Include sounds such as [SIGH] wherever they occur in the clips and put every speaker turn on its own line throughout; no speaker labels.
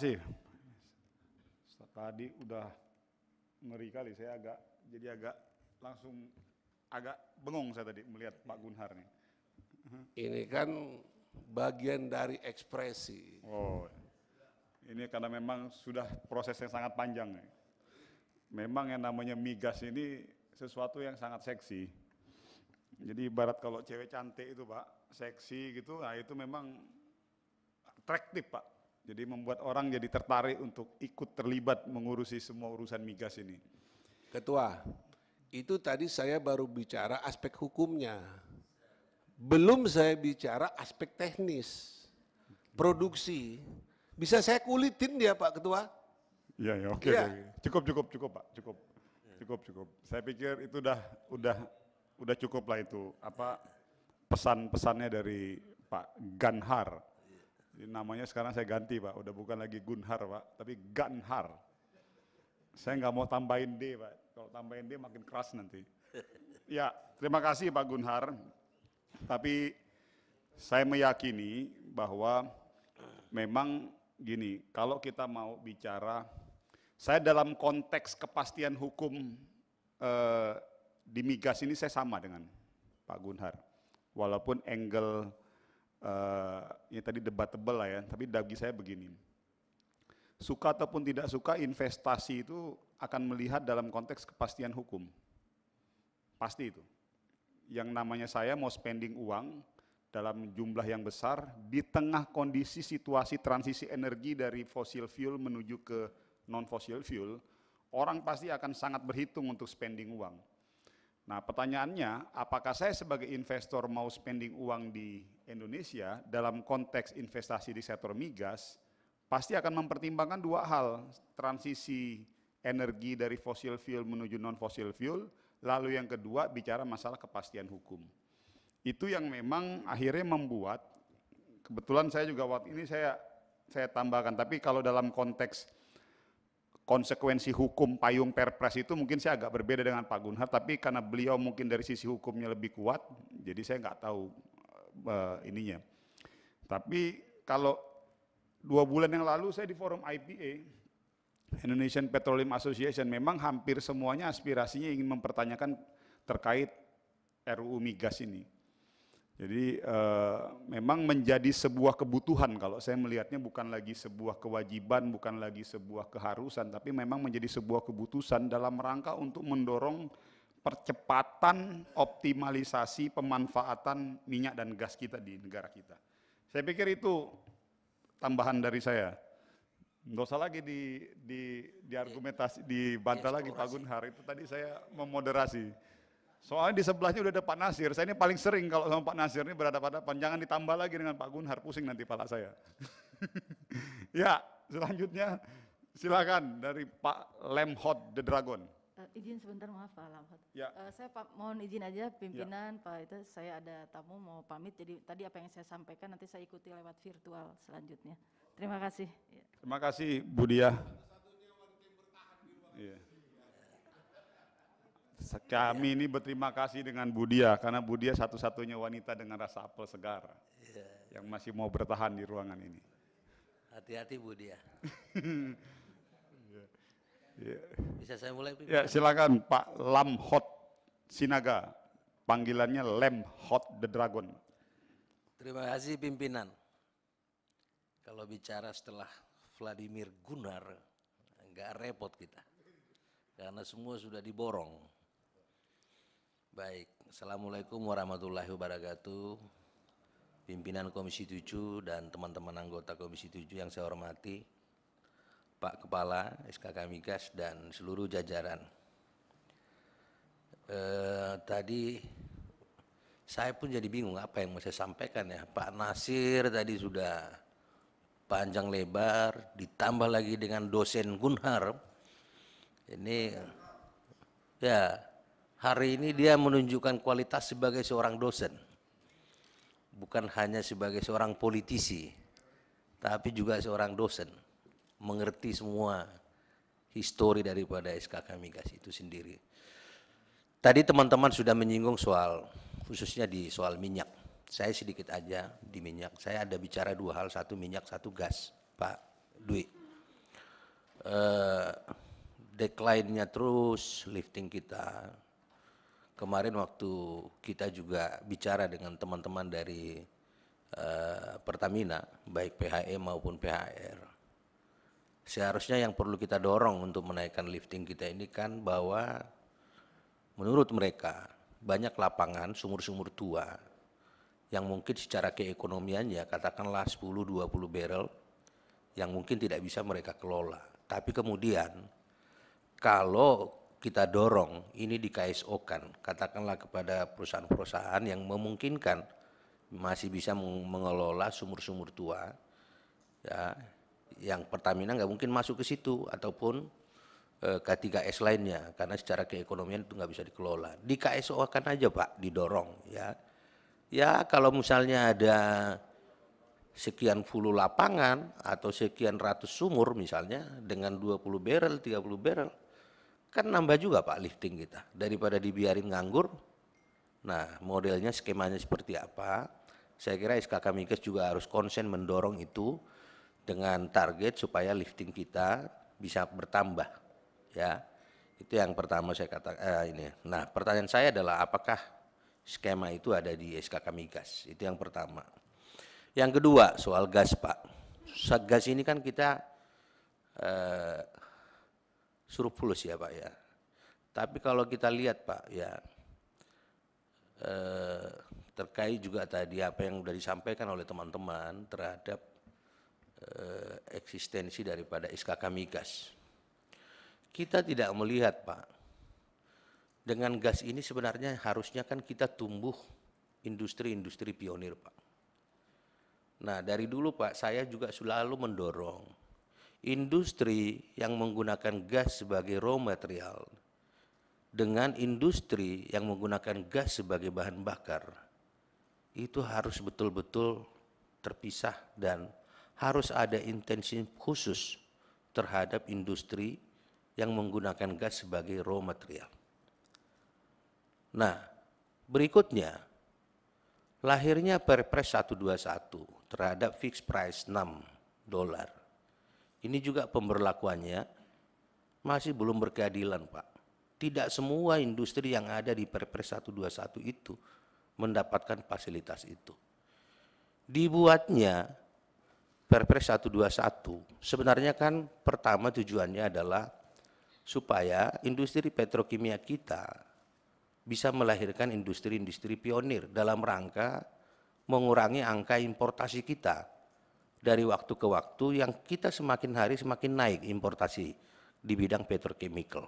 kasih. Tadi udah ngeri kali saya agak jadi agak langsung agak bengong saya tadi melihat Pak Gunhar nih. Ini kan bagian dari ekspresi. Oh. Ini karena memang sudah proses yang sangat panjang. Memang yang namanya migas ini sesuatu yang sangat seksi. Jadi ibarat kalau cewek cantik itu Pak, seksi gitu, nah itu memang atraktif Pak jadi membuat orang jadi tertarik untuk ikut terlibat mengurusi semua urusan migas ini. Ketua, itu tadi saya baru bicara aspek hukumnya.
Belum saya bicara aspek teknis, produksi.
Bisa saya kulitin dia Pak Ketua? Iya, ya, oke. ya. Cukup, cukup, cukup Pak, cukup. Cukup, cukup. Saya pikir itu udah udah udah cukup lah itu apa pesan-pesannya dari Pak Ganhar namanya sekarang saya ganti Pak, udah bukan lagi Gunhar Pak, tapi Ganhar. Saya nggak mau tambahin D Pak, kalau tambahin D makin keras nanti. [LAUGHS] Ya, terima kasih Pak Gunhar, tapi saya meyakini bahwa memang gini, kalau kita mau bicara, saya dalam konteks kepastian hukum eh, di migas ini saya sama dengan Pak Gunhar. Walaupun angle uh, ini tadi debatable lah ya, tapi bagi saya begini. Suka ataupun tidak suka investasi itu akan melihat dalam konteks kepastian hukum. Pasti itu. Yang namanya saya mau spending uang dalam jumlah yang besar di tengah kondisi situasi transisi energi dari fossil fuel menuju ke non fossil fuel, orang pasti akan sangat berhitung untuk spending uang. Nah, pertanyaannya, apakah saya sebagai investor mau spending uang di Indonesia dalam konteks investasi di sektor migas pasti akan mempertimbangkan dua hal, transisi energi dari fosil fuel menuju non fosil fuel, lalu yang kedua bicara masalah kepastian hukum. Itu yang memang akhirnya membuat kebetulan saya juga waktu ini saya saya tambahkan tapi kalau dalam konteks konsekuensi hukum payung perpres itu mungkin saya agak berbeda dengan Pak Gunhar tapi karena beliau mungkin dari sisi hukumnya lebih kuat jadi saya nggak tahu uh, ininya. Tapi kalau dua bulan yang lalu saya di forum IPA, Indonesian Petroleum Association, memang hampir semuanya aspirasinya ingin mempertanyakan terkait RUU migas ini. Jadi uh, memang menjadi sebuah kebutuhan kalau saya melihatnya bukan lagi sebuah kewajiban, bukan lagi sebuah keharusan, tapi memang menjadi sebuah kebutuhan dalam rangka untuk mendorong percepatan optimalisasi pemanfaatan minyak dan gas kita di negara kita. Saya pikir itu tambahan dari saya. Nggak usah lagi di, di, diargumentasi, dibantah lagi Pak Gunhar. Itu tadi saya memoderasi. Soalnya di sebelahnya udah ada Pak Nasir. Saya ini paling sering kalau sama Pak Nasir ini berhadapan-hadapan. Jangan ditambah lagi dengan Pak Gunhar. Pusing nanti pala saya. [LAUGHS] ya, selanjutnya silakan dari Pak Lemhot the Dragon.
Uh, izin sebentar maaf Pak Lamhat. Ya. Uh, saya Pak mohon izin aja pimpinan ya. Pak itu saya ada tamu mau pamit jadi tadi apa yang saya sampaikan nanti saya ikuti lewat virtual selanjutnya. Terima kasih. Ya.
Terima kasih Bu Dia. Ya. Kami ini berterima kasih dengan Budia karena Budia satu-satunya wanita dengan rasa apel segar ya. yang masih mau bertahan di ruangan ini. Hati-hati
Budia. [LAUGHS]
Iya. Bisa saya mulai? Ya, silakan Pak Lamhot Sinaga. Panggilannya Lamhot the Dragon.
Terima kasih pimpinan. Kalau bicara setelah Vladimir Gunar, enggak repot kita. Karena semua sudah diborong. Baik, Assalamualaikum warahmatullahi wabarakatuh. Pimpinan Komisi 7 dan teman-teman anggota Komisi 7 yang saya hormati. Pak Kepala SKK Migas dan seluruh jajaran. E, tadi saya pun jadi bingung apa yang mau saya sampaikan ya. Pak Nasir tadi sudah panjang lebar, ditambah lagi dengan dosen Gunhar. Ini ya hari ini dia menunjukkan kualitas sebagai seorang dosen. Bukan hanya sebagai seorang politisi, tapi juga seorang dosen mengerti semua histori daripada SKK Migas itu sendiri. Tadi teman-teman sudah menyinggung soal khususnya di soal minyak. Saya sedikit aja di minyak. Saya ada bicara dua hal, satu minyak, satu gas, Pak Dwi. Uh, eh, Decline-nya terus lifting kita. Kemarin waktu kita juga bicara dengan teman-teman dari uh, Pertamina, baik PHE maupun PHR seharusnya yang perlu kita dorong untuk menaikkan lifting kita ini kan bahwa menurut mereka banyak lapangan sumur-sumur tua yang mungkin secara keekonomiannya ya katakanlah 10-20 barrel yang mungkin tidak bisa mereka kelola. Tapi kemudian kalau kita dorong ini di KSO kan katakanlah kepada perusahaan-perusahaan yang memungkinkan masih bisa mengelola sumur-sumur tua ya yang Pertamina nggak mungkin masuk ke situ ataupun eh, K3S lainnya karena secara keekonomian itu nggak bisa dikelola. Di KSO akan aja Pak didorong ya. Ya kalau misalnya ada sekian puluh lapangan atau sekian ratus sumur misalnya dengan 20 barrel, 30 barrel kan nambah juga Pak lifting kita daripada dibiarin nganggur. Nah, modelnya skemanya seperti apa? Saya kira SKK Migas juga harus konsen mendorong itu dengan target supaya lifting kita bisa bertambah ya itu yang pertama saya kata eh, ini nah pertanyaan saya adalah apakah skema itu ada di SKK migas itu yang pertama yang kedua soal gas pak gas ini kan kita eh, surplus ya pak ya tapi kalau kita lihat pak ya eh, terkait juga tadi apa yang sudah disampaikan oleh teman-teman terhadap eh, eksistensi daripada SKK migas. Kita tidak melihat, Pak, dengan gas ini sebenarnya harusnya kan kita tumbuh industri-industri pionir, Pak. Nah, dari dulu, Pak, saya juga selalu mendorong industri yang menggunakan gas sebagai raw material dengan industri yang menggunakan gas sebagai bahan bakar itu harus betul-betul terpisah dan harus ada intensi khusus terhadap industri yang menggunakan gas sebagai raw material. Nah, berikutnya lahirnya Perpres 121 terhadap fixed price 6 dolar. Ini juga pemberlakuannya masih belum berkeadilan, Pak. Tidak semua industri yang ada di Perpres 121 itu mendapatkan fasilitas itu. Dibuatnya Perpres 121 sebenarnya kan pertama tujuannya adalah supaya industri petrokimia kita bisa melahirkan industri-industri pionir dalam rangka mengurangi angka importasi kita dari waktu ke waktu yang kita semakin hari semakin naik importasi di bidang petrokimikal.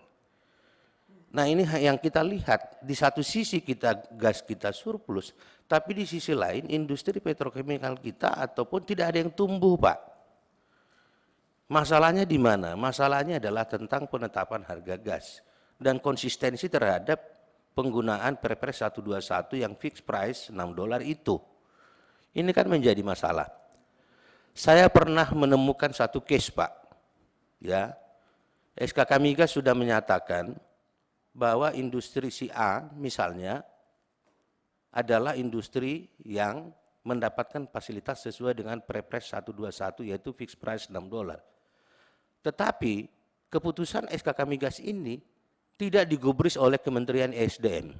Nah ini yang kita lihat, di satu sisi kita gas kita surplus, tapi di sisi lain industri petrokimikal kita ataupun tidak ada yang tumbuh Pak. Masalahnya di mana? Masalahnya adalah tentang penetapan harga gas dan konsistensi terhadap penggunaan Perpres 121 yang fix price 6 dolar itu. Ini kan menjadi masalah. Saya pernah menemukan satu case Pak. Ya. SKK Migas sudah menyatakan bahwa industri si A misalnya adalah industri yang mendapatkan fasilitas sesuai dengan Perpres 121 yaitu fixed price 6 dolar. Tetapi keputusan SKK Migas ini tidak digubris oleh Kementerian e SDM.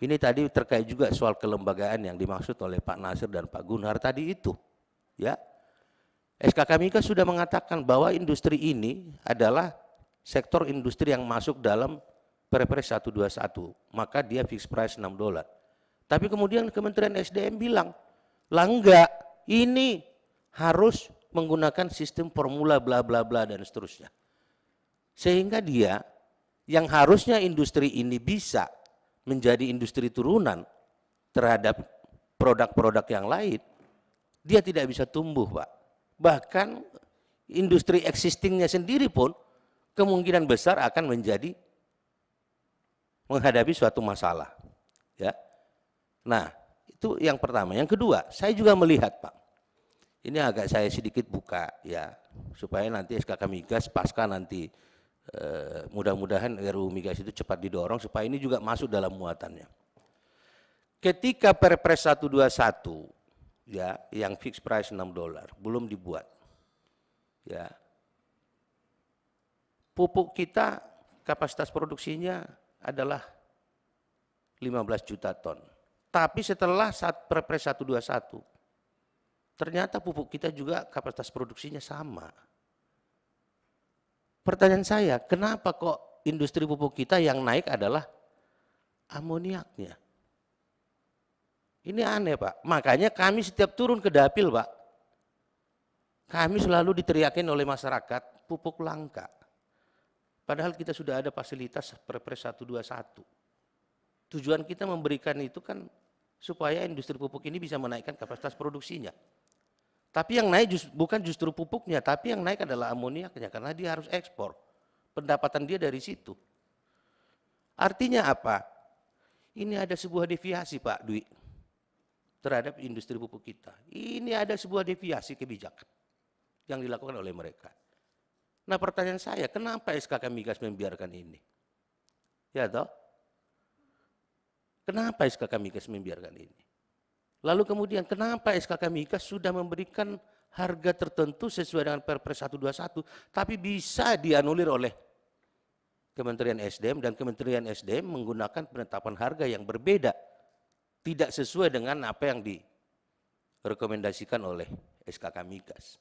Ini tadi terkait juga soal kelembagaan yang dimaksud oleh Pak Nasir dan Pak Gunhar tadi itu. Ya. SKK Migas sudah mengatakan bahwa industri ini adalah sektor industri yang masuk dalam perpres 121, maka dia fix price 6 dolar. Tapi kemudian Kementerian SDM bilang, lah enggak, ini harus menggunakan sistem formula bla bla bla dan seterusnya. Sehingga dia yang harusnya industri ini bisa menjadi industri turunan terhadap produk-produk yang lain, dia tidak bisa tumbuh, Pak. Bahkan industri existingnya sendiri pun kemungkinan besar akan menjadi menghadapi suatu masalah. Ya. Nah, itu yang pertama. Yang kedua, saya juga melihat, Pak. Ini agak saya sedikit buka ya, supaya nanti SKK Migas pasca nanti eh, mudah-mudahan RUU Migas itu cepat didorong supaya ini juga masuk dalam muatannya. Ketika Perpres 121 ya yang fixed price 6 dolar belum dibuat. Ya. Pupuk kita kapasitas produksinya adalah 15 juta ton. Tapi setelah saat Perpres 121, ternyata pupuk kita juga kapasitas produksinya sama. Pertanyaan saya, kenapa kok industri pupuk kita yang naik adalah amoniaknya? Ini aneh Pak, makanya kami setiap turun ke dapil Pak, kami selalu diteriakin oleh masyarakat pupuk langka. Padahal kita sudah ada fasilitas Perpres 121. Tujuan kita memberikan itu kan supaya industri pupuk ini bisa menaikkan kapasitas produksinya. Tapi yang naik just, bukan justru pupuknya, tapi yang naik adalah amoniaknya karena dia harus ekspor. Pendapatan dia dari situ. Artinya apa? Ini ada sebuah deviasi Pak Dwi terhadap industri pupuk kita. Ini ada sebuah deviasi kebijakan yang dilakukan oleh mereka. Nah pertanyaan saya, kenapa SKK Migas membiarkan ini? Ya toh? Kenapa SKK Migas membiarkan ini? Lalu kemudian kenapa SKK Migas sudah memberikan harga tertentu sesuai dengan Perpres 121 tapi bisa dianulir oleh Kementerian SDM dan Kementerian SDM menggunakan penetapan harga yang berbeda tidak sesuai dengan apa yang direkomendasikan oleh SKK Migas.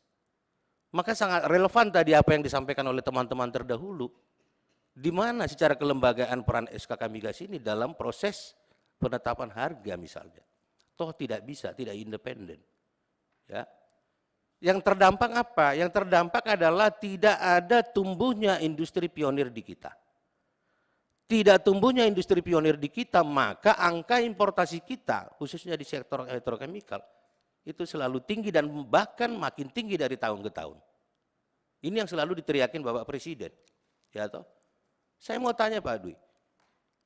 Maka sangat relevan tadi apa yang disampaikan oleh teman-teman terdahulu. Di mana secara kelembagaan peran SKK Migas ini dalam proses penetapan harga misalnya. Toh tidak bisa, tidak independen. Ya. Yang terdampak apa? Yang terdampak adalah tidak ada tumbuhnya industri pionir di kita. Tidak tumbuhnya industri pionir di kita, maka angka importasi kita, khususnya di sektor elektrokemikal, itu selalu tinggi dan bahkan makin tinggi dari tahun ke tahun. Ini yang selalu diteriakin Bapak Presiden. Ya toh? Saya mau tanya Pak Dwi,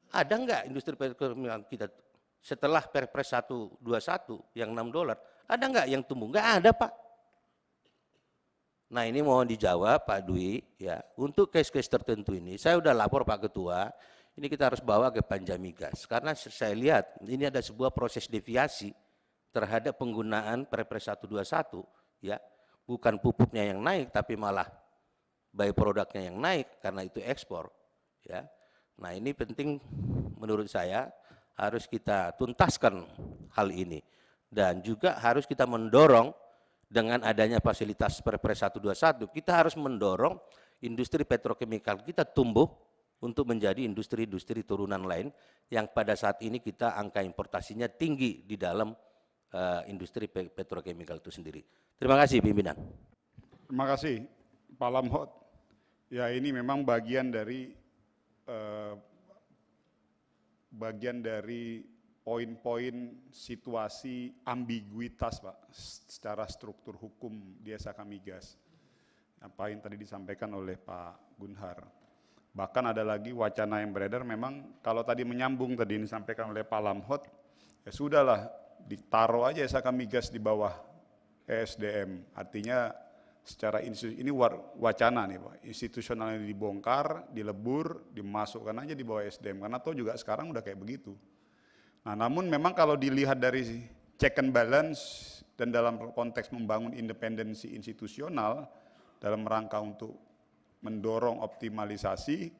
ada nggak industri perekonomian kita setelah Perpres 121 yang 6 dolar, ada nggak yang tumbuh? Nggak ada Pak. Nah ini mohon dijawab Pak Dwi, ya untuk case-case tertentu ini, saya sudah lapor Pak Ketua, ini kita harus bawa ke Panjamigas. Karena saya lihat ini ada sebuah proses deviasi terhadap penggunaan Perpres 121 ya bukan pupuknya yang naik tapi malah by produknya yang naik karena itu ekspor ya nah ini penting menurut saya harus kita tuntaskan hal ini dan juga harus kita mendorong dengan adanya fasilitas Perpres 121 kita harus mendorong industri petrokimikal kita tumbuh untuk menjadi industri-industri turunan lain yang pada saat ini kita angka importasinya tinggi di dalam Eh, industri petrochemical itu sendiri. Terima kasih pimpinan.
Terima kasih Pak Lamhot. Ya ini memang bagian dari eh, bagian dari poin-poin situasi ambiguitas Pak secara struktur hukum di SHK Migas. Apa yang tadi disampaikan oleh Pak Gunhar. Bahkan ada lagi wacana yang beredar memang kalau tadi menyambung tadi ini disampaikan oleh Pak Lamhot, ya sudahlah ditaruh aja akan migas di bawah ESDM. Artinya secara institusi ini wacana nih Pak, institusionalnya dibongkar, dilebur, dimasukkan aja di bawah e SDM karena tau juga sekarang udah kayak begitu. Nah, namun memang kalau dilihat dari check and balance dan dalam konteks membangun independensi institusional dalam rangka untuk mendorong optimalisasi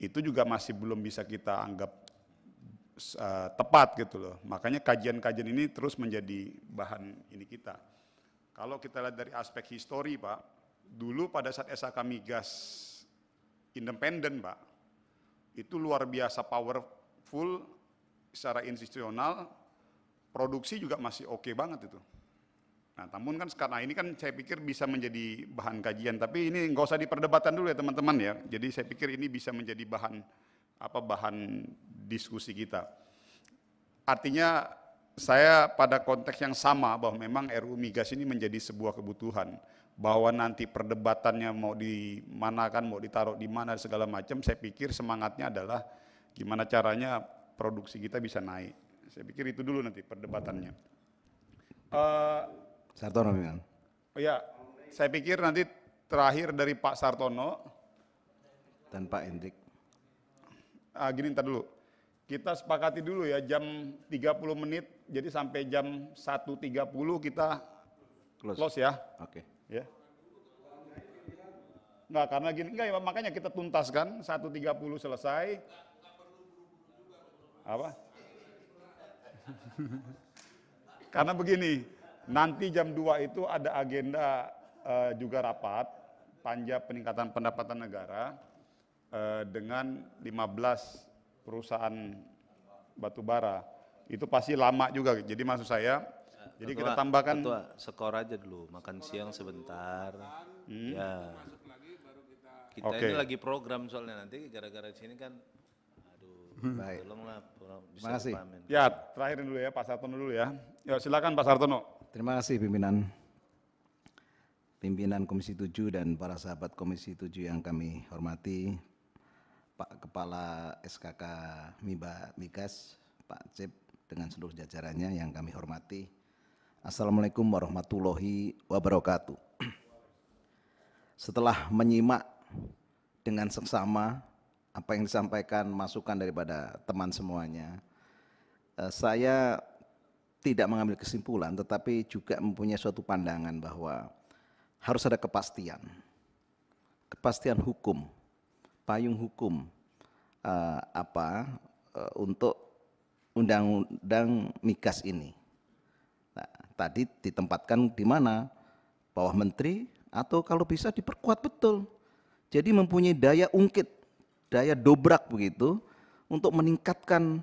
itu juga masih belum bisa kita anggap uh, tepat gitu loh. Makanya kajian-kajian ini terus menjadi bahan ini kita. Kalau kita lihat dari aspek histori Pak, dulu pada saat SHK Migas independen Pak, itu luar biasa powerful secara institusional, produksi juga masih oke okay banget itu. Nah, namun kan sekarang ini kan saya pikir bisa menjadi bahan kajian, tapi ini enggak usah diperdebatan dulu ya teman-teman ya. Jadi saya pikir ini bisa menjadi bahan apa bahan diskusi kita. Artinya saya pada konteks yang sama bahwa memang ru migas ini menjadi sebuah kebutuhan bahwa nanti perdebatannya mau di mana kan mau ditaruh di mana segala macam saya pikir semangatnya adalah gimana caranya produksi kita bisa naik saya pikir itu dulu nanti perdebatannya uh, Sartono bilang oh ya saya pikir nanti terakhir dari Pak Sartono
dan Pak Hendrik
uh, gini ntar dulu kita sepakati dulu ya jam 30 menit, jadi sampai jam 1.30 kita close, close ya. Oke. Okay. Ya. Enggak, karena gini, enggak ya, makanya kita tuntaskan 1.30 selesai. Apa? [LAUGHS] karena begini, nanti jam 2 itu ada agenda uh, juga rapat Panja Peningkatan Pendapatan Negara uh, dengan 15 perusahaan batubara itu pasti lama juga. Jadi maksud saya, Ketua, jadi kita tambahkan. Ketua,
skor aja dulu, makan siang sebentar.
Hmm. Ya. Kita okay. ini lagi
program soalnya nanti gara-gara sini
kan. Aduh, hmm. baik. Tolonglah, Makasih. Ya, terakhir dulu ya Pak Sartono dulu ya. Ya silakan Pak Sartono.
Terima kasih pimpinan pimpinan Komisi 7 dan para sahabat Komisi 7 yang kami hormati, Pak Kepala SKK Miba Migas, Pak Cip dengan seluruh jajarannya yang kami hormati. Assalamualaikum warahmatullahi wabarakatuh. Setelah menyimak dengan seksama apa yang disampaikan masukan daripada teman semuanya, eh, saya tidak mengambil kesimpulan tetapi juga mempunyai suatu pandangan bahwa harus ada kepastian. Kepastian hukum payung hukum uh, apa uh, untuk undang-undang migas ini. Nah, tadi ditempatkan di mana? Bawah menteri atau kalau bisa diperkuat betul. Jadi mempunyai daya ungkit, daya dobrak begitu untuk meningkatkan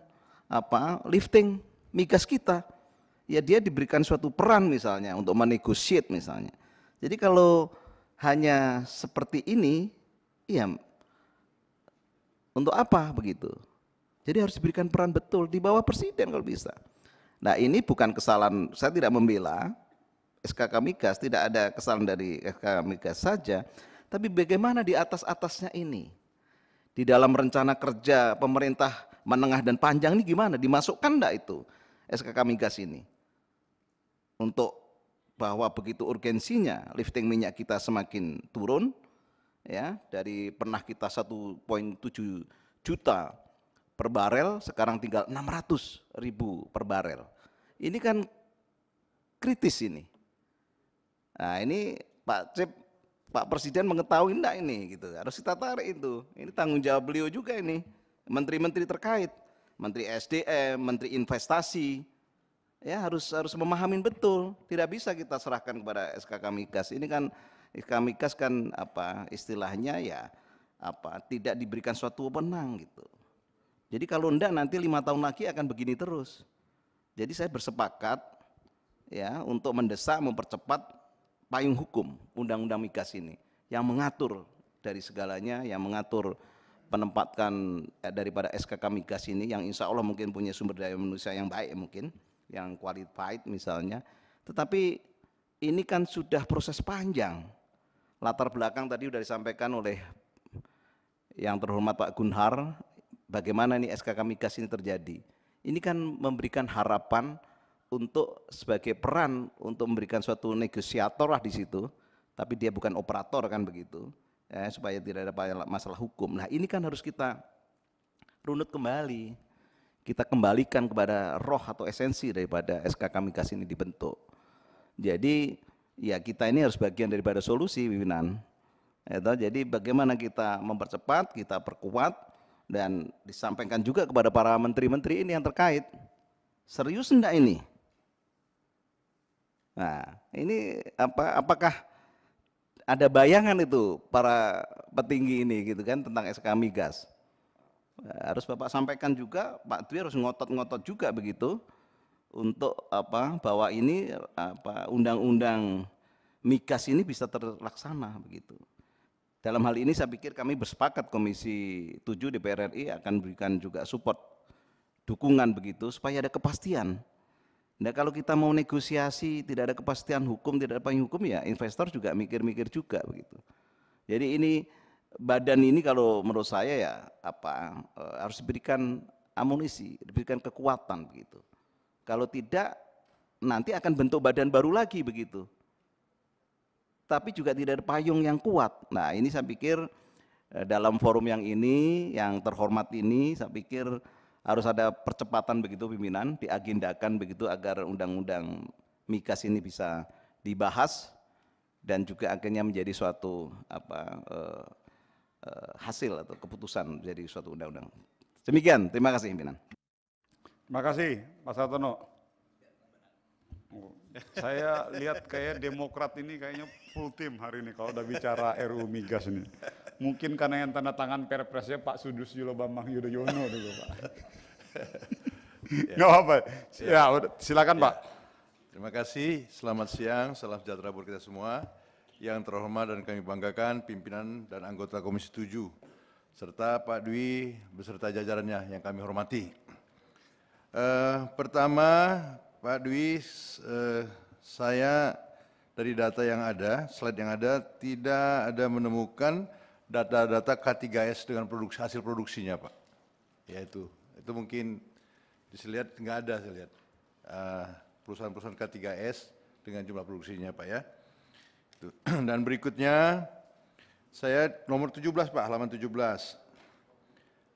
apa lifting migas kita. Ya dia diberikan suatu peran misalnya untuk menegosiat misalnya. Jadi kalau hanya seperti ini, ya untuk apa begitu? Jadi harus diberikan peran betul di bawah presiden kalau bisa. Nah ini bukan kesalahan, saya tidak membela SKK Migas, tidak ada kesalahan dari SKK Migas saja, tapi bagaimana di atas-atasnya ini? Di dalam rencana kerja pemerintah menengah dan panjang ini gimana? Dimasukkan enggak itu SKK Migas ini? Untuk bahwa begitu urgensinya lifting minyak kita semakin turun, ya dari pernah kita 1.7 juta per barel sekarang tinggal 600 ribu per barel. Ini kan kritis ini. Nah ini Pak Cip, Pak Presiden mengetahui enggak ini gitu. Harus kita tarik itu. Ini tanggung jawab beliau juga ini. Menteri-menteri terkait, Menteri SDM, Menteri Investasi, ya harus harus memahamin betul. Tidak bisa kita serahkan kepada SKK Migas. Ini kan Kamikas kan apa istilahnya ya apa tidak diberikan suatu wewenang gitu. Jadi kalau ndak nanti lima tahun lagi akan begini terus. Jadi saya bersepakat ya untuk mendesak mempercepat payung hukum undang-undang migas ini yang mengatur dari segalanya yang mengatur penempatan eh, daripada SKK migas ini yang insya Allah mungkin punya sumber daya manusia yang baik mungkin yang qualified misalnya tetapi ini kan sudah proses panjang latar belakang tadi sudah disampaikan oleh yang terhormat Pak Gunhar, bagaimana ini SKK Migas ini terjadi. Ini kan memberikan harapan untuk sebagai peran untuk memberikan suatu negosiator lah di situ, tapi dia bukan operator kan begitu, ya, supaya tidak ada masalah hukum. Nah ini kan harus kita runut kembali, kita kembalikan kepada roh atau esensi daripada SKK Migas ini dibentuk. Jadi ya kita ini harus bagian daripada solusi pimpinan. Itu, ya jadi bagaimana kita mempercepat, kita perkuat, dan disampaikan juga kepada para menteri-menteri ini yang terkait. Serius enggak ini? Nah, ini apa apakah ada bayangan itu para petinggi ini gitu kan tentang SK migas? Nah, harus Bapak sampaikan juga, Pak Dwi harus ngotot-ngotot juga begitu untuk apa bahwa ini apa undang-undang migas ini bisa terlaksana begitu. Dalam hal ini saya pikir kami bersepakat Komisi 7 DPR RI akan berikan juga support dukungan begitu supaya ada kepastian. Nah kalau kita mau negosiasi tidak ada kepastian hukum, tidak ada payung hukum ya investor juga mikir-mikir juga begitu. Jadi ini badan ini kalau menurut saya ya apa eh, harus diberikan amunisi, diberikan kekuatan begitu. Kalau tidak, nanti akan bentuk badan baru lagi begitu. Tapi juga tidak ada payung yang kuat. Nah ini saya pikir eh, dalam forum yang ini, yang terhormat ini, saya pikir harus ada percepatan begitu pimpinan, diagendakan begitu agar undang-undang migas ini bisa dibahas dan juga akhirnya menjadi suatu apa eh, eh, hasil atau keputusan menjadi suatu undang-undang. Demikian, terima kasih pimpinan.
Terima kasih, Mas Hartono. Saya lihat kayak Demokrat ini kayaknya full tim hari ini kalau udah bicara RUU Migas ini. Mungkin karena yang tanda tangan perpresnya Pak Sudus Yulo Bambang Yudhoyono dulu Pak.
Iya. Gak apa-apa. Iya. Ya, silakan ya. Pak. Terima kasih, selamat siang, salam sejahtera buat kita semua. Yang terhormat dan kami banggakan pimpinan dan anggota Komisi 7, serta Pak Dwi beserta jajarannya yang kami hormati. Uh, pertama, Pak Dwi, uh, saya dari data yang ada, slide yang ada, tidak ada menemukan data-data K3S dengan produksi, hasil produksinya, Pak. Ya itu, itu mungkin dilihat nggak ada saya lihat. Eh, perusahaan-perusahaan K3S dengan jumlah produksinya, Pak ya. Itu. [CLEARS THROAT] Dan berikutnya, saya nomor 17, Pak, halaman 17.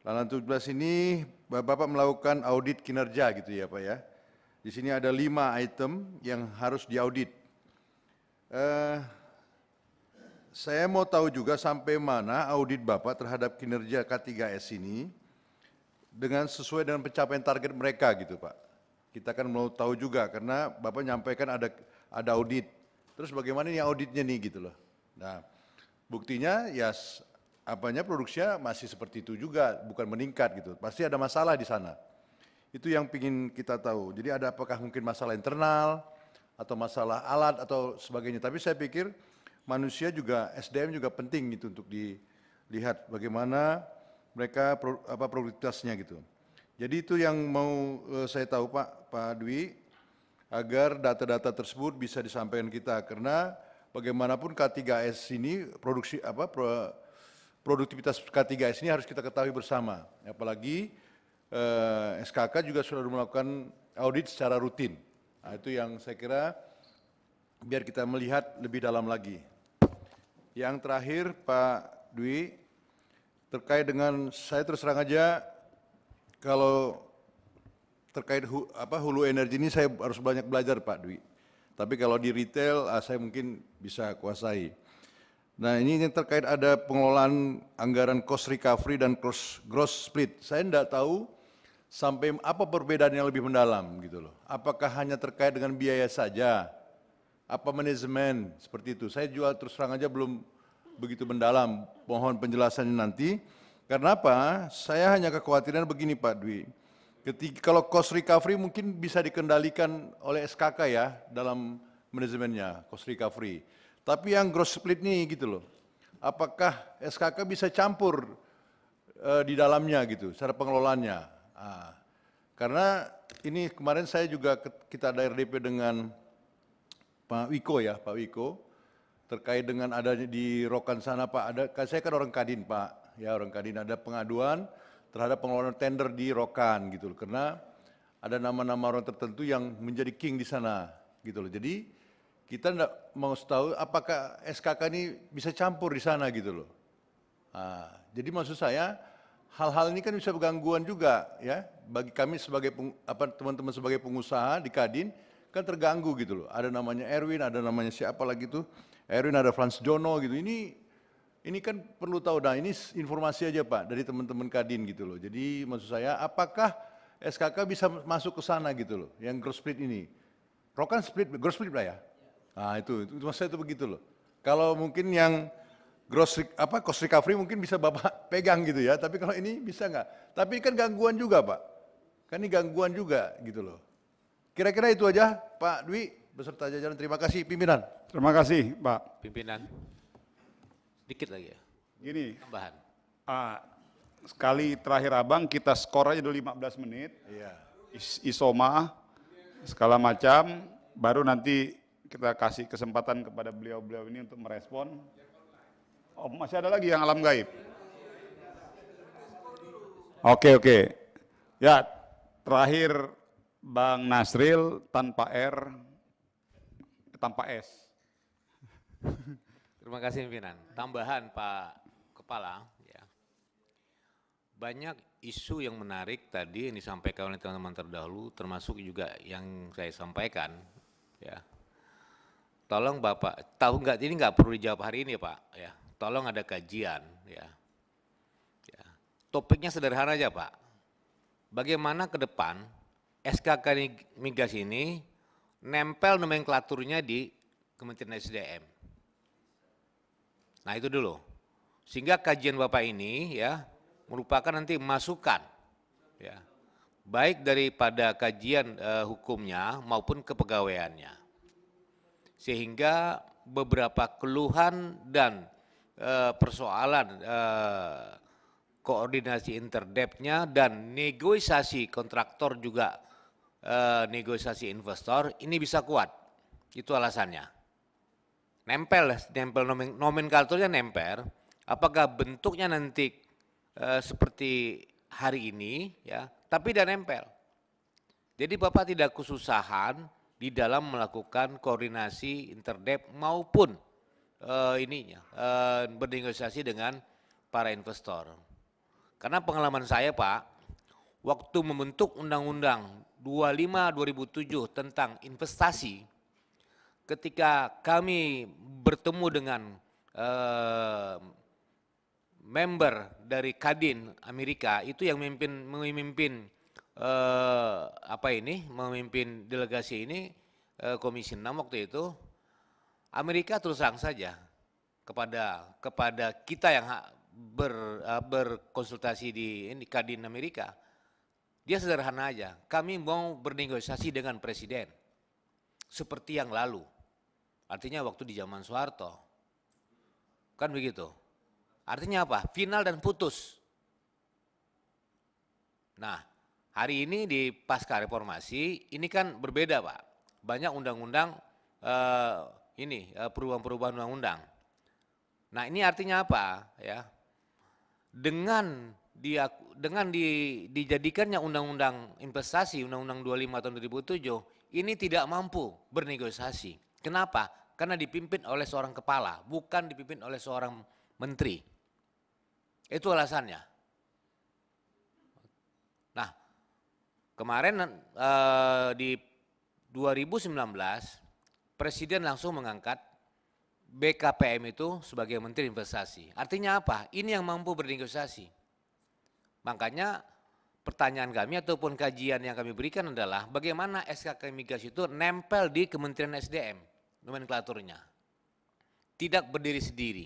Halaman 17 ini Bapak melakukan audit kinerja gitu ya Pak ya. Di sini ada lima item yang harus diaudit. Eh, saya mau tahu juga sampai mana audit Bapak terhadap kinerja K3S ini dengan sesuai dengan pencapaian target mereka gitu Pak. Kita kan mau tahu juga karena Bapak nyampaikan ada ada audit. Terus bagaimana ini auditnya nih gitu loh. Nah, buktinya ya apanya produksinya masih seperti itu juga, bukan meningkat gitu. Pasti ada masalah di sana. Itu yang ingin kita tahu. Jadi ada apakah mungkin masalah internal atau masalah alat atau sebagainya. Tapi saya pikir manusia juga SDM juga penting gitu untuk dilihat bagaimana mereka pro, apa produktivitasnya gitu. Jadi itu yang mau eh, saya tahu Pak Pak Dwi agar data-data tersebut bisa disampaikan kita karena bagaimanapun K3S ini produksi apa pro, produktivitas K3S ini harus kita ketahui bersama. Apalagi eh, SKK juga sudah melakukan audit secara rutin. Nah, itu yang saya kira biar kita melihat lebih dalam lagi. Yang terakhir Pak Dwi, terkait dengan saya terus terang aja kalau terkait hu, apa hulu energi ini saya harus banyak belajar Pak Dwi. Tapi kalau di retail ah, saya mungkin bisa kuasai. Nah ini yang terkait ada pengelolaan anggaran cost recovery dan cross gross split. Saya tidak tahu sampai apa perbedaan yang lebih mendalam gitu loh. Apakah hanya terkait dengan biaya saja? Apa manajemen seperti itu? Saya jual terus terang aja belum begitu mendalam. Mohon penjelasannya nanti. Karena apa? Saya hanya kekhawatiran begini Pak Dwi. Ketika kalau cost recovery mungkin bisa dikendalikan oleh SKK ya dalam manajemennya cost recovery. Tapi yang gross split nih gitu loh. Apakah SKK bisa campur e, di dalamnya gitu, secara pengelolaannya? Nah, karena ini kemarin saya juga kita ada RDP dengan Pak Wiko ya, Pak Wiko terkait dengan ada di Rokan sana Pak ada kan saya kan orang Kadin Pak ya orang Kadin ada pengaduan terhadap pengelolaan tender di Rokan gitu loh karena ada nama-nama orang tertentu yang menjadi king di sana gitu loh jadi kita enggak mau tahu apakah SKK ini bisa campur di sana gitu loh. Nah, jadi maksud saya hal-hal ini kan bisa gangguan juga ya bagi kami sebagai teman-teman sebagai pengusaha di Kadin kan terganggu gitu loh. Ada namanya Erwin, ada namanya siapa lagi tuh? Erwin ada Franz Jono gitu. Ini ini kan perlu tahu dah ini informasi aja Pak dari teman-teman Kadin gitu loh. Jadi maksud saya apakah SKK bisa masuk ke sana gitu loh yang growth split ini? Rokan split, growth split lah ya. Nah itu, itu maksudnya itu begitu loh. Kalau mungkin yang gross apa cost recovery mungkin bisa Bapak [LAUGHS] pegang gitu ya, tapi kalau ini bisa nggak? Tapi kan gangguan juga Pak, kan ini gangguan juga gitu loh. Kira-kira itu aja Pak Dwi beserta jajaran. Terima kasih pimpinan. Terima kasih Pak. Pimpinan. sedikit lagi ya. Gini. Tambahan. Uh, sekali terakhir
abang kita skor aja dulu 15 menit. Iya. Is isoma segala macam baru nanti kita kasih kesempatan kepada beliau-beliau ini untuk merespon. Oh, masih ada lagi yang alam gaib. Oke, oke. Ya, terakhir Bang Nasril tanpa R tanpa S. Terima
kasih pimpinan. Tambahan Pak Kepala ya. Banyak isu yang menarik tadi yang disampaikan oleh teman-teman terdahulu termasuk juga yang saya sampaikan ya Tolong Bapak, tahu nggak ini nggak perlu dijawab hari ini Pak, ya. Tolong ada kajian, ya. ya. Topiknya sederhana aja Pak. Bagaimana ke depan SKK migas ini nempel nomenklaturnya di Kementerian SDM. Nah itu dulu. Sehingga kajian Bapak ini ya merupakan nanti masukan ya baik daripada kajian eh, hukumnya maupun kepegawaiannya sehingga beberapa keluhan dan e, persoalan e, koordinasi interdepnya dan negosiasi kontraktor juga e, negosiasi investor ini bisa kuat itu alasannya nempel nempel nomen, nomenklaturnya nempel apakah bentuknya nanti e, seperti hari ini ya tapi dan nempel jadi bapak tidak kesusahan di dalam melakukan koordinasi interdep maupun uh, ininya uh, bernegosiasi dengan para investor. Karena pengalaman saya Pak, waktu membentuk Undang-Undang 25 2007 tentang investasi, ketika kami bertemu dengan uh, member dari Kadin Amerika itu yang memimpin memimpin eh, apa ini memimpin delegasi ini eh, Komisi 6 waktu itu Amerika terus terang saja kepada kepada kita yang ber, eh, berkonsultasi di ini Kadin Amerika. Dia sederhana aja, kami mau bernegosiasi dengan presiden seperti yang lalu. Artinya waktu di zaman Soeharto. Kan begitu. Artinya apa? Final dan putus. Nah, Hari ini di pasca reformasi ini kan berbeda Pak. Banyak undang-undang eh, ini eh, perubahan-perubahan undang-undang. Nah ini artinya apa ya? Dengan dia dengan di, dijadikannya undang-undang investasi undang-undang 25 tahun 2007 ini tidak mampu bernegosiasi. Kenapa? Karena dipimpin oleh seorang kepala, bukan dipimpin oleh seorang menteri. Itu alasannya. Kemarin uh, di 2019 Presiden langsung mengangkat BKPM itu sebagai Menteri Investasi. Artinya apa? Ini yang mampu bernegosiasi. Makanya pertanyaan kami ataupun kajian yang kami berikan adalah bagaimana SKK Migas itu nempel di Kementerian SDM nomenklaturnya. Tidak berdiri sendiri.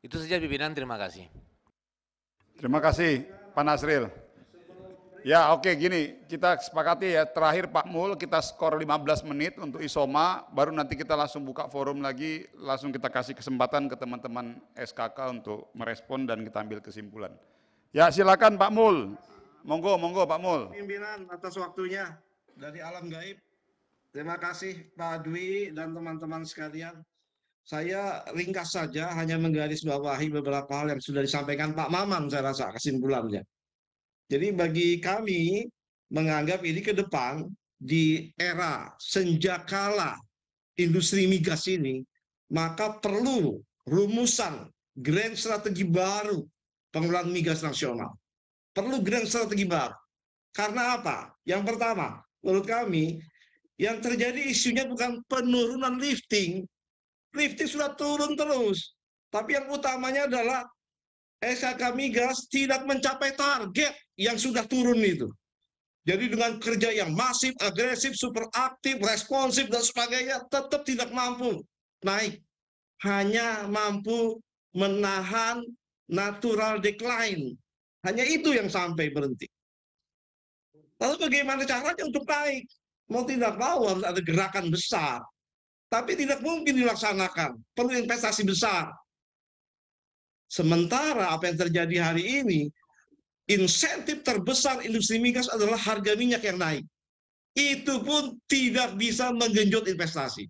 Itu saja pimpinan, terima kasih.
Terima kasih Pak Nasril. Ya oke okay, gini, kita sepakati ya, terakhir Pak Mul kita skor 15 menit untuk Isoma, baru nanti kita langsung buka forum lagi, langsung kita kasih kesempatan ke teman-teman SKK untuk merespon dan kita ambil kesimpulan. Ya silakan Pak Mul, monggo, monggo Pak Mul.
Pimpinan atas waktunya dari alam gaib, terima kasih Pak Dwi dan teman-teman sekalian.
Saya
ringkas saja hanya menggarisbawahi beberapa hal yang sudah disampaikan Pak Maman saya rasa kesimpulannya. Jadi bagi kami menganggap ini ke depan di era senjakala industri migas ini, maka perlu rumusan grand strategi baru pengelolaan migas nasional. Perlu grand strategi baru. Karena apa? Yang pertama, menurut kami, yang terjadi isunya bukan penurunan lifting. Lifting sudah turun terus. Tapi yang utamanya adalah SHK Migas tidak mencapai target yang sudah turun itu. Jadi dengan kerja yang masif, agresif, super aktif, responsif, dan sebagainya, tetap tidak mampu naik. Hanya mampu menahan natural decline. Hanya itu yang sampai berhenti. Lalu bagaimana caranya untuk naik? Mau tidak mau harus ada gerakan besar. Tapi tidak mungkin dilaksanakan. Perlu investasi besar. Sementara apa yang terjadi hari ini, insentif terbesar industri migas adalah harga minyak yang naik. Itu pun tidak bisa menggenjot investasi.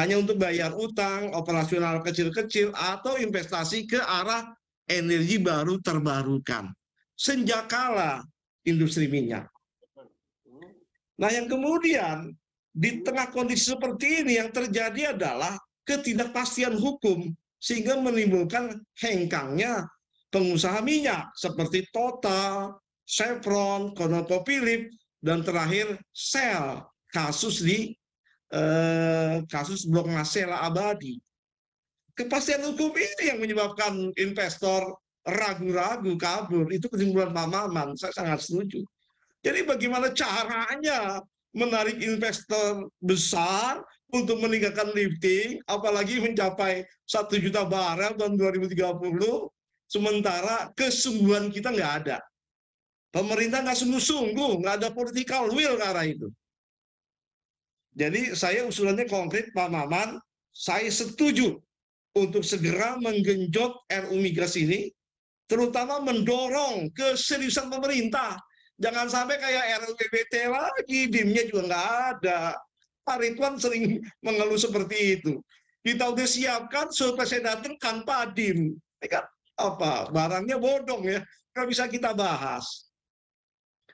Hanya untuk bayar utang, operasional kecil-kecil, atau investasi ke arah energi baru terbarukan. Senjakala industri minyak. Nah yang kemudian di tengah kondisi seperti ini yang terjadi adalah ketidakpastian hukum sehingga menimbulkan hengkangnya pengusaha minyak seperti Total, Chevron, ConocoPhillips, dan terakhir Shell kasus di eh, kasus blok Masela Abadi. Kepastian hukum ini yang menyebabkan investor ragu-ragu kabur itu kesimpulan Pak Maman saya sangat setuju. Jadi bagaimana caranya menarik investor besar untuk meningkatkan lifting, apalagi mencapai satu juta barel tahun 2030, sementara kesungguhan kita nggak ada. Pemerintah nggak sungguh-sungguh, nggak ada political will ke arah itu. Jadi saya usulannya konkret, Pak Maman, saya setuju untuk segera menggenjot RU Migas ini, terutama mendorong keseriusan pemerintah. Jangan sampai kayak RUPBT lagi, dimnya juga nggak ada Pak Ridwan sering mengeluh seperti itu. Kita udah siapkan supaya saya datang tanpa adim. Ya kan apa barangnya bodong ya. Kita bisa kita bahas.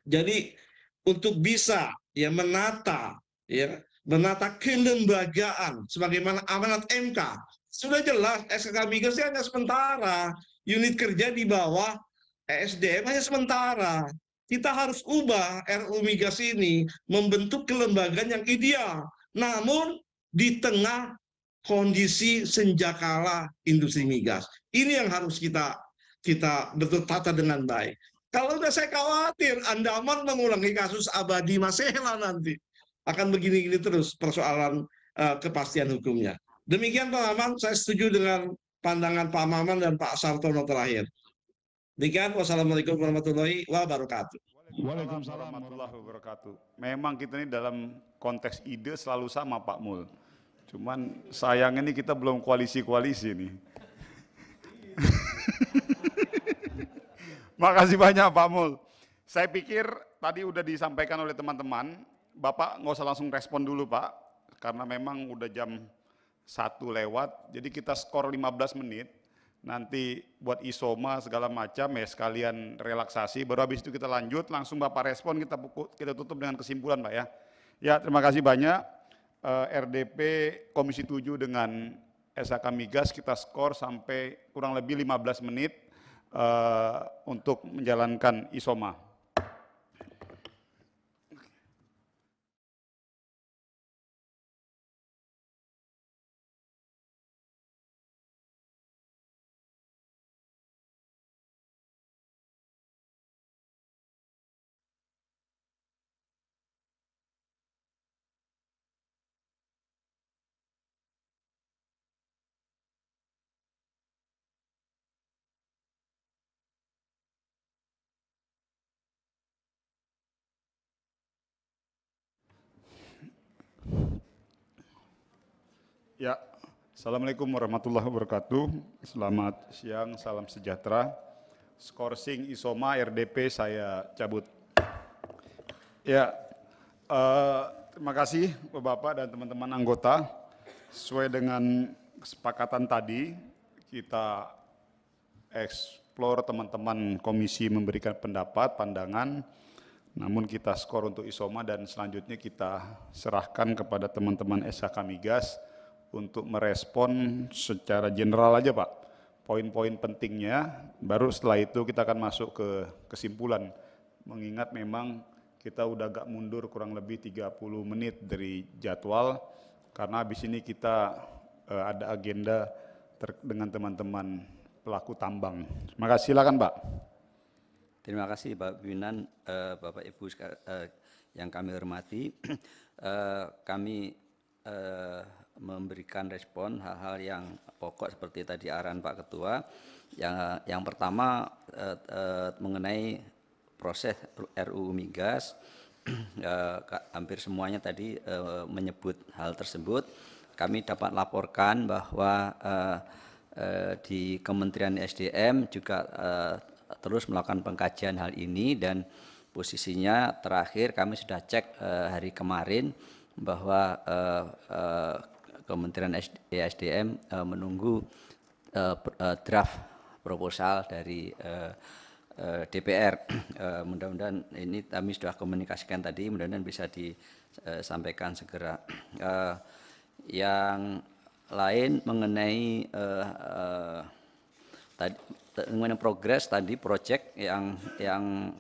Jadi untuk bisa ya menata ya menata kelembagaan sebagaimana amanat MK sudah jelas SKK Migas hanya sementara unit kerja di bawah SDM hanya sementara kita harus ubah RU Migas ini membentuk kelembagaan yang ideal. Namun di tengah kondisi senjakala industri migas. Ini yang harus kita kita betul dengan baik. Kalau udah saya khawatir Andaman mengulangi kasus abadi Masela nanti. Akan begini-gini terus persoalan uh, kepastian hukumnya. Demikian Pak Maman, saya setuju dengan pandangan Pak Maman dan Pak Sartono terakhir. Demikian wassalamualaikum
warahmatullahi wabarakatuh. Waalaikumsalam warahmatullahi wabarakatuh. Memang kita ini dalam konteks ide selalu sama Pak Mul. Cuman sayang ini kita belum koalisi-koalisi nih. [LAUGHS] Makasih banyak Pak Mul. Saya pikir tadi udah disampaikan oleh teman-teman, Bapak nggak usah langsung respon dulu Pak, karena memang udah jam satu lewat, jadi kita skor 15 menit, nanti buat isoma segala macam ya sekalian relaksasi baru habis itu kita lanjut langsung Bapak respon kita pukul, kita tutup dengan kesimpulan Pak ya. Ya terima kasih banyak eh, RDP Komisi 7 dengan SHK Migas kita skor sampai kurang lebih 15 menit eh, untuk menjalankan isoma. Ya, Assalamualaikum warahmatullahi wabarakatuh. Selamat siang, salam sejahtera. Skorsing Isoma RDP saya cabut. Ya, uh, terima kasih Bapak dan teman-teman anggota. Sesuai dengan kesepakatan tadi, kita eksplor teman-teman komisi memberikan pendapat, pandangan, namun kita skor untuk Isoma dan selanjutnya kita serahkan kepada teman-teman SHK Migas untuk merespon secara general aja Pak, poin-poin pentingnya, baru setelah itu kita akan masuk ke kesimpulan, mengingat memang kita udah agak mundur kurang lebih 30 menit dari jadwal, karena habis ini kita uh, ada agenda dengan teman-teman pelaku tambang. Terima kasih, silakan Pak. Terima
kasih Pak Winan, uh, eh, Bapak Ibu uh, yang kami hormati. uh, [CLEARS THROAT] kami uh, memberikan respon hal-hal yang pokok seperti tadi arahan Pak Ketua. Yang yang pertama eh, eh, mengenai proses RUU migas [CLEARS THROAT] eh, hampir semuanya tadi eh, menyebut hal tersebut. Kami dapat laporkan bahwa eh, eh, di Kementerian SDM juga eh, terus melakukan pengkajian hal ini dan posisinya terakhir kami sudah cek eh, hari kemarin bahwa eh, eh, Kementerian ESDM uh, eh, menunggu uh, draft proposal dari uh, DPR. [CLEARS THROAT] mudah-mudahan ini kami sudah komunikasikan tadi, mudah-mudahan bisa disampaikan segera. [CLEARS THROAT] yang lain mengenai uh, tadi mengenai progres tadi proyek yang yang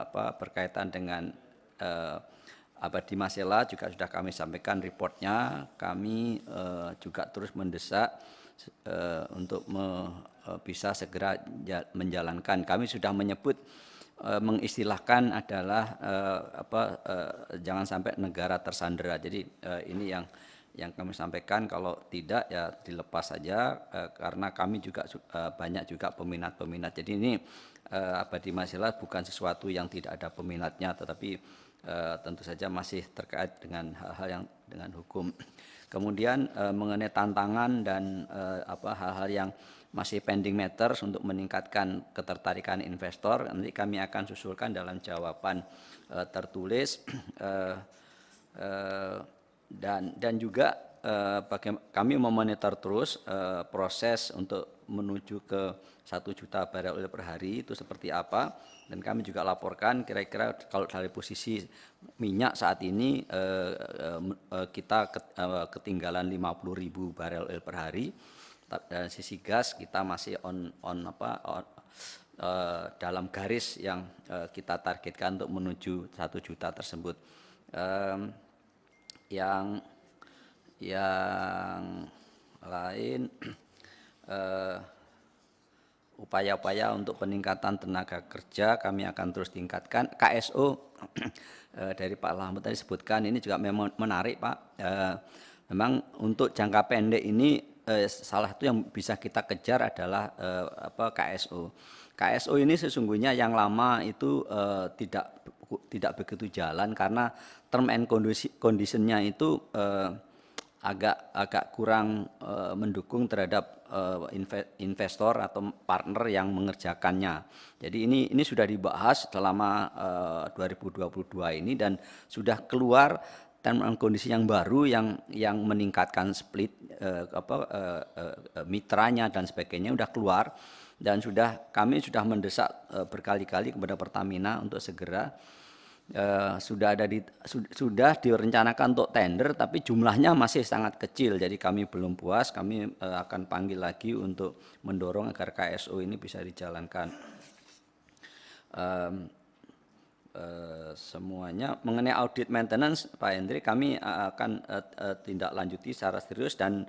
apa berkaitan dengan Abadi Masela juga sudah kami sampaikan reportnya. Kami uh, juga terus mendesak uh, untuk me, uh, bisa segera menjalankan. Kami sudah menyebut uh, mengistilahkan adalah uh, apa uh, jangan sampai negara tersandera. Jadi uh, ini yang yang kami sampaikan kalau tidak ya dilepas saja eh, karena kami juga eh, banyak juga peminat-peminat. Jadi ini eh, abadi Masela bukan sesuatu yang tidak ada peminatnya tetapi uh, tentu saja masih terkait dengan hal-hal yang dengan hukum. Kemudian uh, mengenai tantangan dan uh, apa hal-hal yang masih pending matters untuk meningkatkan ketertarikan investor nanti kami akan susulkan dalam jawaban uh, tertulis uh, [CLEARS THROAT] uh, dan dan juga uh, kami memonitor terus uh, proses untuk menuju ke satu juta barel per hari itu seperti apa dan kami juga laporkan kira-kira kalau dari posisi minyak saat ini eh, eh, eh, kita ketinggalan 50 ribu barel oil per hari dan sisi gas kita masih on on apa on, dalam garis yang kita targetkan untuk menuju satu juta tersebut yang yang lain [CLEARS THROAT] upaya-upaya untuk peningkatan tenaga kerja kami akan terus tingkatkan. KSO [CLEARS THROAT] eh, dari Pak Lahmut tadi sebutkan ini juga memang menarik Pak. Eh, memang untuk jangka pendek ini eh, salah satu yang bisa kita kejar adalah apa KSO. KSO ini sesungguhnya yang lama itu tidak tidak begitu jalan karena term and condition, conditionnya itu agak agak kurang mendukung terhadap Eh, investor atau partner yang mengerjakannya. Jadi ini ini sudah dibahas selama 2022 eh, ini dan sudah keluar term and kondisi yang baru yang yang meningkatkan split eh, apa mitranya dan sebagainya sudah keluar dan sudah kami sudah mendesak berkali-kali kepada Pertamina untuk segera Eh, sudah ada di sudah direncanakan untuk tender tapi jumlahnya masih sangat kecil jadi kami belum puas kami eh, akan panggil lagi untuk mendorong agar KSO ini bisa dijalankan um, Uh, semuanya mengenai audit maintenance Pak Hendri kami akan uh, uh, tindak lanjuti secara serius dan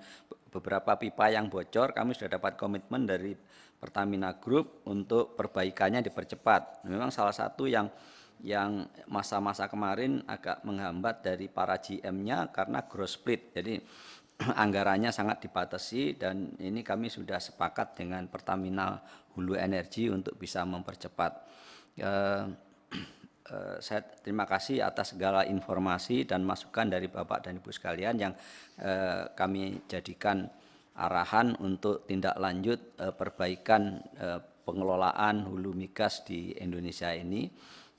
beberapa pipa yang bocor kami sudah dapat komitmen dari Pertamina Group untuk perbaikannya dipercepat. Memang salah satu yang yang masa-masa kemarin agak menghambat dari para GM-nya karena gross split. Jadi [CLEARS THROAT] anggarannya sangat dibatasi dan ini kami sudah sepakat dengan Pertamina Hulu Energi untuk bisa mempercepat. Eh, [CLEARS THROAT] eh saya terima kasih atas segala informasi dan masukan dari Bapak dan Ibu sekalian yang eh, kami jadikan arahan untuk tindak lanjut eh, perbaikan pengelolaan hulu migas di Indonesia ini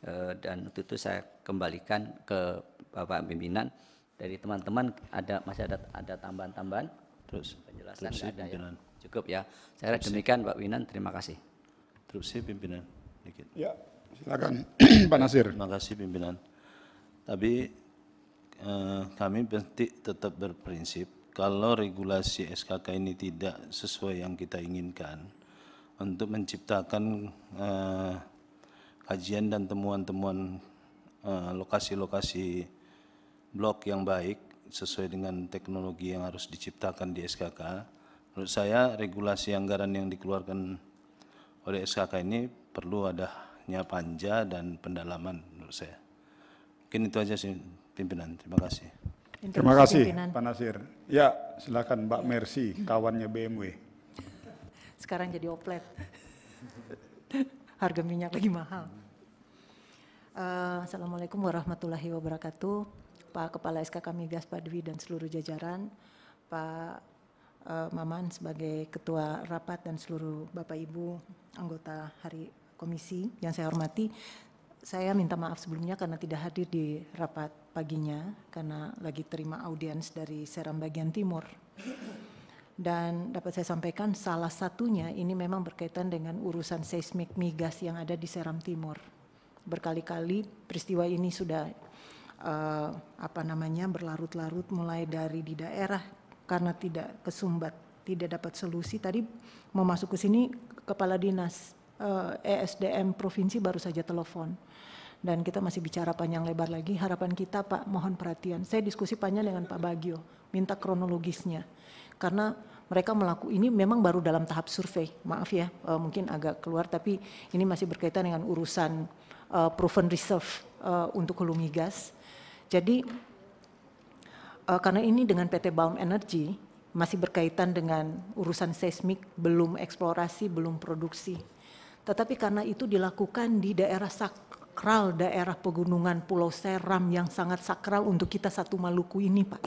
Eh, dan itu, itu saya kembalikan ke Bapak pimpinan dari teman-teman ada masih ada ada tambahan-tambahan terus penjelasan terus ada ya. cukup ya saya terus demikian Pak Winan terima kasih terus sih pimpinan Dikit.
ya
silakan [CLEARS THROAT] Pak Nasir terima
kasih pimpinan tapi eh,
kami tetap berprinsip kalau regulasi SKK ini tidak sesuai yang kita inginkan untuk menciptakan eh, kajian dan temuan-temuan eh, lokasi-lokasi blok yang baik sesuai dengan teknologi yang harus diciptakan di SKK. Menurut saya regulasi anggaran yang dikeluarkan oleh SKK ini perlu adanya panja dan pendalaman menurut saya. Mungkin itu aja sih pimpinan. Terima kasih.
Terima kasih pimpinan.
Pak Nasir. Ya silakan Mbak Mercy kawannya BMW.
Sekarang jadi oplet. [LAUGHS] harga minyak lagi mahal. Uh, Assalamualaikum warahmatullahi wabarakatuh. Pak Kepala SKK Migas Pak Dwi dan seluruh jajaran, Pak uh, Maman sebagai Ketua Rapat dan seluruh Bapak Ibu anggota hari komisi yang saya hormati, saya minta maaf sebelumnya karena tidak hadir di rapat paginya karena lagi terima audiens dari Seram Bagian Timur dan dapat saya sampaikan salah satunya ini memang berkaitan dengan urusan seismik migas yang ada di Seram Timur. Berkali-kali peristiwa ini sudah uh, apa namanya berlarut-larut mulai dari di daerah karena tidak kesumbat, tidak dapat solusi. Tadi mau masuk ke sini kepala dinas uh, eh, ESDM provinsi baru saja telepon dan kita masih bicara panjang lebar lagi. Harapan kita Pak mohon perhatian. Saya diskusi panjang dengan Pak Bagio, minta kronologisnya karena mereka melakukan ini memang baru dalam tahap survei. Maaf ya, eh, mungkin agak keluar tapi ini masih berkaitan dengan urusan uh, proven reserve eh, untuk hulu migas. Jadi karena ini dengan PT Baum Energy masih berkaitan dengan urusan seismik, belum eksplorasi, belum produksi. Tetapi karena itu dilakukan di daerah sakral, daerah pegunungan Pulau Seram yang sangat sakral untuk kita satu Maluku ini, Pak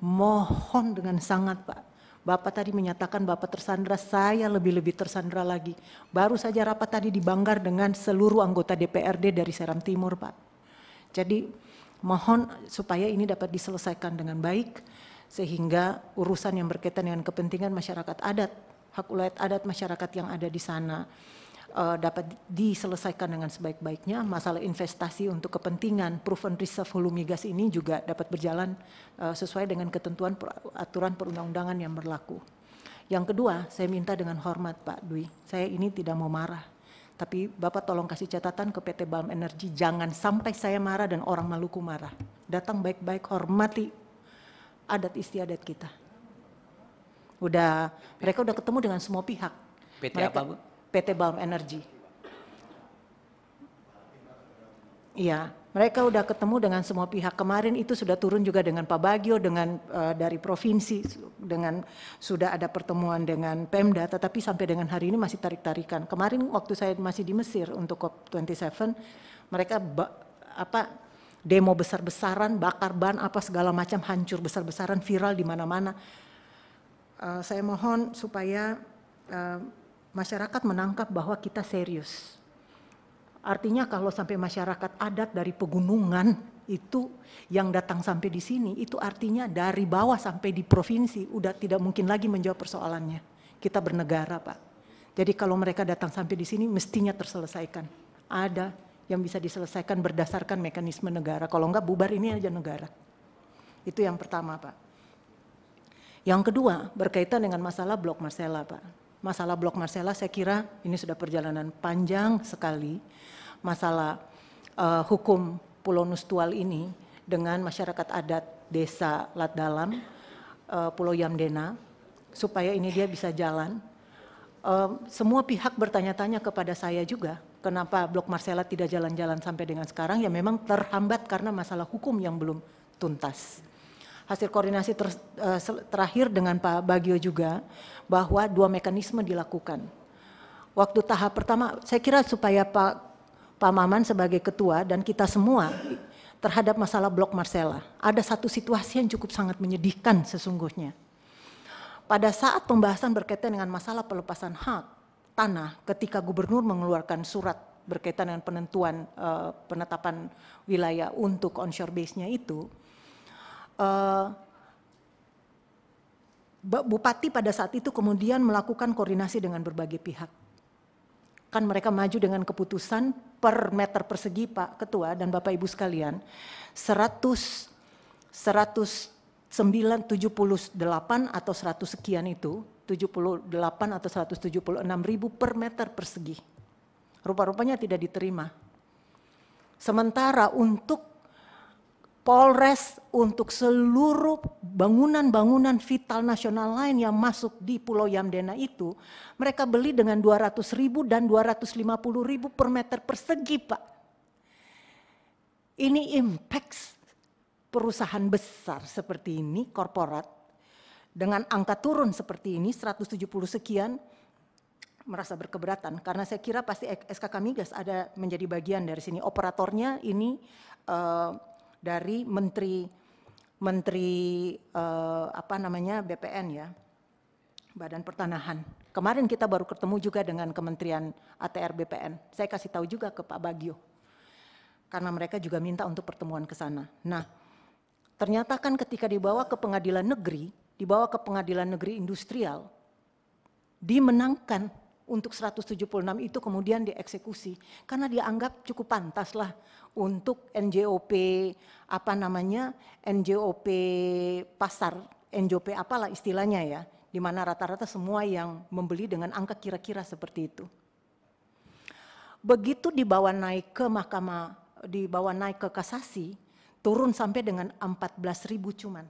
mohon dengan sangat Pak. Bapak tadi menyatakan Bapak tersandra, saya lebih-lebih tersandra lagi. Baru saja rapat tadi dibanggar dengan seluruh anggota DPRD dari Seram Timur Pak. Jadi mohon supaya ini dapat diselesaikan dengan baik sehingga urusan yang berkaitan dengan kepentingan masyarakat adat, hak ulayat adat masyarakat yang ada di sana uh, dapat diselesaikan dengan sebaik-baiknya. Masalah investasi untuk kepentingan proven reserve hulu migas ini juga dapat berjalan uh, sesuai dengan ketentuan per, aturan perundang-undangan yang berlaku. Yang kedua, saya minta dengan hormat Pak Dwi, saya ini tidak mau marah. Tapi Bapak tolong kasih catatan ke PT Balm Energi, jangan sampai saya marah dan orang Maluku marah. Datang baik-baik, hormati adat istiadat kita. Udah, mereka udah ketemu dengan semua pihak. PT mereka, apa Bu? PT Balm Energy. Iya, mereka udah ketemu dengan semua pihak kemarin itu sudah turun juga dengan Pak Bagio dengan uh, dari provinsi dengan sudah ada pertemuan dengan Pemda tetapi sampai dengan hari ini masih tarik-tarikan. Kemarin waktu saya masih di Mesir untuk COP27 mereka apa demo besar-besaran, bakar ban apa segala macam hancur besar-besaran viral di mana-mana. Uh, saya mohon supaya uh, masyarakat menangkap bahwa kita serius. Artinya kalau sampai masyarakat adat dari pegunungan itu yang datang sampai di sini itu artinya dari bawah sampai di provinsi udah tidak mungkin lagi menjawab persoalannya. Kita bernegara, Pak. Jadi kalau mereka datang sampai di sini mestinya terselesaikan. Ada yang bisa diselesaikan berdasarkan mekanisme negara. Kalau enggak bubar ini aja negara. Itu yang pertama, Pak. Yang kedua berkaitan dengan masalah Blok Marcella, Pak masalah Blok Marcella saya kira ini sudah perjalanan panjang sekali masalah uh, hukum Pulau Nustual ini dengan masyarakat adat desa Lat Dalam, uh, eh, Pulau Yamdena, supaya ini dia bisa jalan. Uh, semua pihak bertanya-tanya kepada saya juga, kenapa Blok Marcella tidak jalan-jalan sampai dengan sekarang, ya memang terhambat karena masalah hukum yang belum tuntas hasil koordinasi ter, eh, terakhir dengan Pak Bagio juga bahwa dua mekanisme dilakukan. Waktu tahap pertama, saya kira supaya Pak Pak Maman sebagai ketua dan kita semua terhadap masalah Blok Marcella, ada satu situasi yang cukup sangat menyedihkan sesungguhnya. Pada saat pembahasan berkaitan dengan masalah pelepasan hak tanah, ketika gubernur mengeluarkan surat berkaitan dengan penentuan uh, penetapan wilayah untuk onshore base-nya itu, uh, bupati pada saat itu kemudian melakukan koordinasi dengan berbagai pihak. Kan mereka maju dengan keputusan per meter persegi Pak Ketua dan Bapak Ibu sekalian 100 178 atau 100 sekian itu 78 atau 176 ribu per meter persegi. Rupa-rupanya tidak diterima. Sementara untuk Polres untuk seluruh bangunan-bangunan vital nasional lain yang masuk di Pulau Yamdena itu, mereka beli dengan 200 ribu dan 250 ribu per meter persegi Pak. Ini impact perusahaan besar seperti ini, korporat, dengan angka turun seperti ini, 170 sekian, merasa berkeberatan karena saya kira pasti SKK Migas ada menjadi bagian dari sini operatornya ini uh, dari Menteri Menteri eh, apa namanya BPN ya Badan Pertanahan. Kemarin kita baru ketemu juga dengan Kementerian ATR BPN. Saya kasih tahu juga ke Pak Bagio. Karena mereka juga minta untuk pertemuan ke sana. Nah, ternyata kan ketika dibawa ke pengadilan negeri, dibawa ke pengadilan negeri industrial, dimenangkan untuk 176 itu kemudian dieksekusi karena dianggap cukup pantas lah untuk NJOP apa namanya NJOP pasar NJOP apalah istilahnya ya di mana rata-rata semua yang membeli dengan angka kira-kira seperti itu. Begitu dibawa naik ke mahkamah, dibawa naik ke kasasi, turun sampai dengan 14 ribu cuman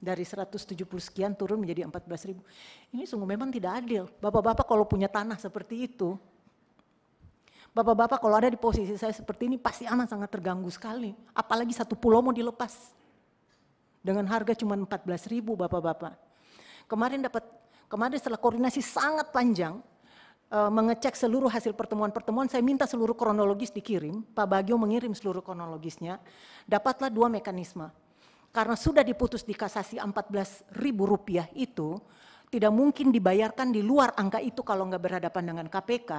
dari 170 sekian turun menjadi 14 ribu. Ini sungguh memang tidak adil. Bapak-bapak kalau punya tanah seperti itu, bapak-bapak kalau ada di posisi saya seperti ini pasti aman sangat terganggu sekali. Apalagi satu pulau mau dilepas dengan harga cuma 14 ribu bapak-bapak. Kemarin dapat kemarin setelah koordinasi sangat panjang eh, mengecek seluruh hasil pertemuan-pertemuan, saya minta seluruh kronologis dikirim, Pak Bagio mengirim seluruh kronologisnya, dapatlah dua mekanisme karena sudah diputus di kasasi 14 ribu rupiah itu, tidak mungkin dibayarkan di luar angka itu kalau nggak berhadapan dengan KPK,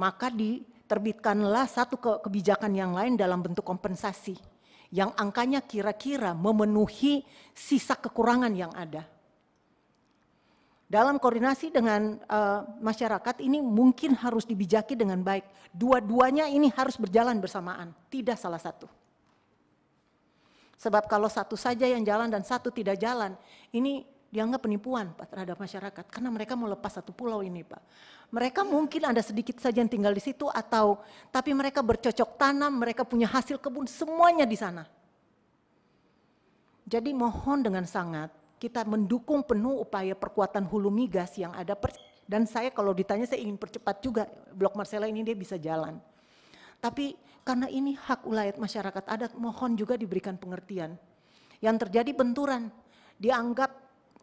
maka diterbitkanlah satu ke kebijakan yang lain dalam bentuk kompensasi yang angkanya kira-kira memenuhi sisa kekurangan yang ada. Dalam koordinasi dengan uh, masyarakat ini mungkin harus dibijaki dengan baik. Dua-duanya ini harus berjalan bersamaan, tidak salah satu. Sebab kalau satu saja yang jalan dan satu tidak jalan, ini dianggap penipuan Pak terhadap masyarakat. Karena mereka mau lepas satu pulau ini Pak. Mereka mungkin ada sedikit saja yang tinggal di situ atau tapi mereka bercocok tanam, mereka punya hasil kebun semuanya di sana. Jadi mohon dengan sangat kita mendukung penuh upaya perkuatan hulu migas yang ada dan saya kalau ditanya saya ingin percepat juga blok Marcella ini dia bisa jalan. Tapi karena ini hak ulayat masyarakat adat, mohon juga diberikan pengertian. Yang terjadi benturan, dianggap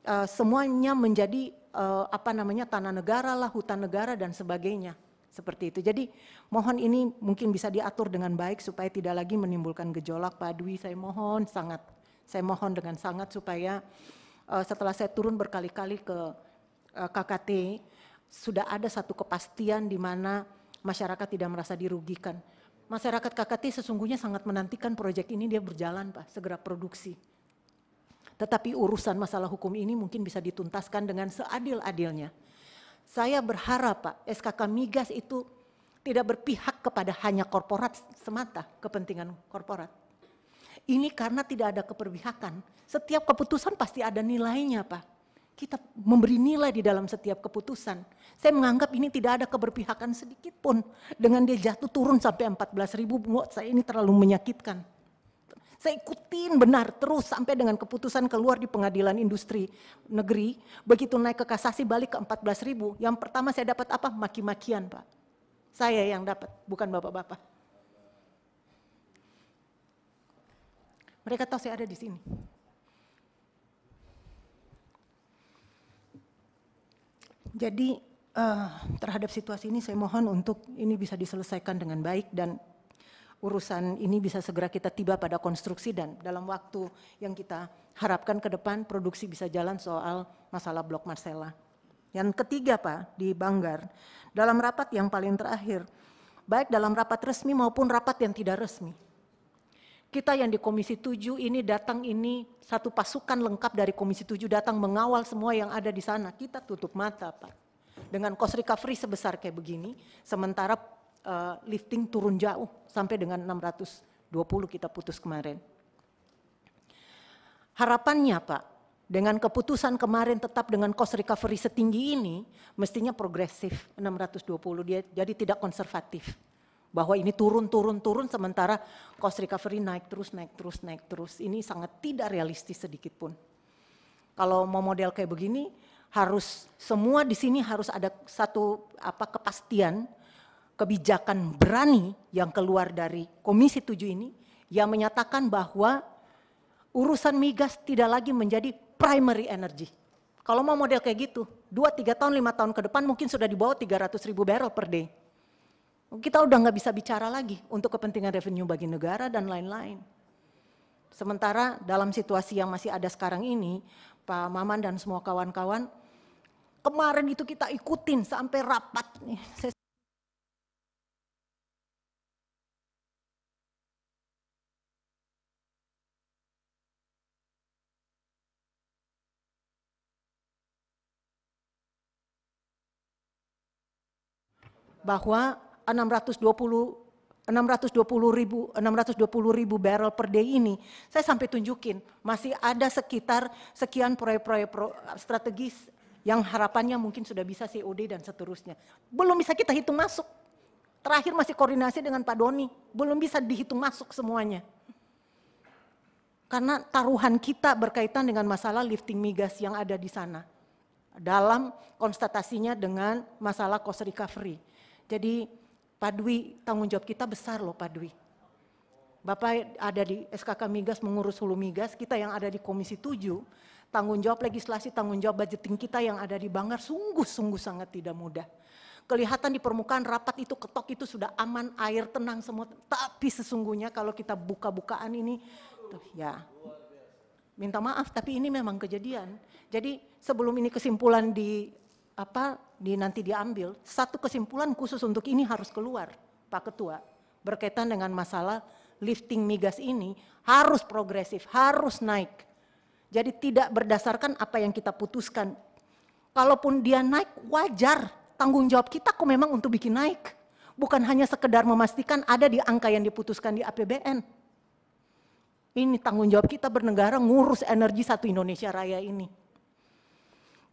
uh, semuanya menjadi uh, apa namanya tanah negara lah, hutan negara dan sebagainya. Seperti itu. Jadi mohon ini mungkin bisa diatur dengan baik supaya tidak lagi menimbulkan gejolak. Pak Dwi saya mohon sangat, saya mohon dengan sangat supaya uh, setelah saya turun berkali-kali ke uh, KKT, sudah ada satu kepastian di mana masyarakat tidak merasa dirugikan. Masyarakat KKT sesungguhnya sangat menantikan proyek ini dia berjalan Pak, segera produksi. Tetapi urusan masalah hukum ini mungkin bisa dituntaskan dengan seadil-adilnya. Saya berharap Pak, SKK Migas itu tidak berpihak kepada hanya korporat semata, kepentingan korporat. Ini karena tidak ada keperbihakan. Setiap keputusan pasti ada nilainya Pak kita memberi nilai di dalam setiap keputusan. Saya menganggap ini tidak ada keberpihakan sedikit pun. Dengan dia jatuh turun sampai 14 ribu, buat saya ini terlalu menyakitkan. Saya ikutin benar terus sampai dengan keputusan keluar di pengadilan industri negeri. Begitu naik ke kasasi balik ke 14 ribu, yang pertama saya dapat apa? Maki-makian Pak. Saya yang dapat, bukan Bapak-Bapak. Mereka tahu saya ada di sini. Jadi uh, terhadap situasi ini saya mohon untuk ini bisa diselesaikan dengan baik dan urusan ini bisa segera kita tiba pada konstruksi dan dalam waktu yang kita harapkan ke depan produksi bisa jalan soal masalah Blok Marcella. Yang ketiga Pak di Banggar, dalam rapat yang paling terakhir, baik dalam rapat resmi maupun rapat yang tidak resmi, kita yang di Komisi 7 ini datang ini satu pasukan lengkap dari Komisi 7 datang mengawal semua yang ada di sana. Kita tutup mata, Pak. Dengan cost recovery sebesar kayak begini, sementara uh, lifting turun jauh sampai dengan 620 kita putus kemarin. Harapannya, Pak, dengan keputusan kemarin tetap dengan cost recovery setinggi ini, mestinya progresif 620 dia jadi tidak konservatif bahwa ini turun turun turun sementara cost recovery naik terus naik terus naik terus. Ini sangat tidak realistis sedikit pun. Kalau mau model kayak begini harus semua di sini harus ada satu apa kepastian kebijakan berani yang keluar dari Komisi 7 ini yang menyatakan bahwa urusan migas tidak lagi menjadi primary energy. Kalau mau model kayak gitu, 2, 3 tahun, 5 tahun ke depan mungkin sudah di bawah 300 ribu barrel per day. Kita udah nggak bisa bicara lagi untuk kepentingan revenue bagi negara dan lain-lain. Sementara dalam situasi yang masih ada sekarang ini, Pak Maman dan semua kawan-kawan, kemarin itu kita ikutin sampai rapat nih. Saya bahwa 620 620 ribu, 620 ribu barrel per day ini, saya sampai tunjukin masih ada sekitar sekian proyek-proyek strategis yang harapannya mungkin sudah bisa COD dan seterusnya. Belum bisa kita hitung masuk. Terakhir masih koordinasi dengan Pak Doni, belum bisa dihitung masuk semuanya. Karena taruhan kita berkaitan dengan masalah lifting migas yang ada di sana. Dalam konstatasinya dengan masalah cost recovery. Jadi Pak Dwi, tanggung jawab kita besar loh Pak Dwi. Bapak ada di SKK Migas mengurus hulu migas, kita yang ada di Komisi 7, tanggung jawab legislasi, tanggung jawab budgeting kita yang ada di Banggar sungguh-sungguh sangat tidak mudah. Kelihatan di permukaan rapat itu ketok itu sudah aman, air tenang semua, tapi sesungguhnya kalau kita buka-bukaan ini tuh ya minta maaf tapi ini memang kejadian. Jadi sebelum ini kesimpulan di apa di nanti diambil, satu kesimpulan khusus untuk ini harus keluar, Pak Ketua, berkaitan dengan masalah lifting migas ini harus progresif, harus naik. Jadi tidak berdasarkan apa yang kita putuskan. Kalaupun dia naik wajar, tanggung jawab kita kok memang untuk bikin naik. Bukan hanya sekedar memastikan ada di angka yang diputuskan di APBN. Ini tanggung jawab kita bernegara ngurus energi satu Indonesia Raya ini.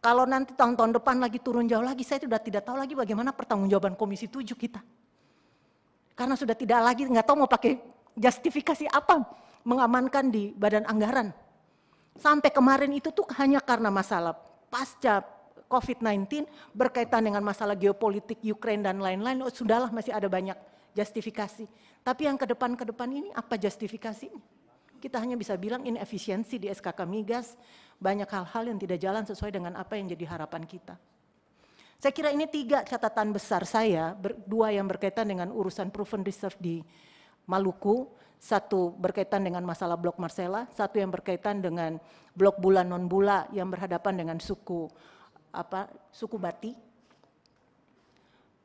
Kalau nanti tahun-tahun depan lagi turun jauh lagi, saya sudah tidak tahu lagi bagaimana pertanggungjawaban Komisi Tujuh kita. Karena sudah tidak lagi, nggak tahu mau pakai justifikasi apa mengamankan di badan anggaran. Sampai kemarin itu tuh hanya karena masalah pasca COVID-19 berkaitan dengan masalah geopolitik Ukraine dan lain-lain, oh, sudahlah masih ada banyak justifikasi. Tapi yang ke depan-ke depan ini apa justifikasinya? Kita hanya bisa bilang inefisiensi di SKK Migas, banyak hal-hal yang tidak jalan sesuai dengan apa yang jadi harapan kita. Saya kira ini tiga catatan besar saya, dua yang berkaitan dengan urusan proven reserve di Maluku, satu berkaitan dengan masalah blok Marcella, satu yang berkaitan dengan blok bulan non bula yang berhadapan dengan suku apa suku Bati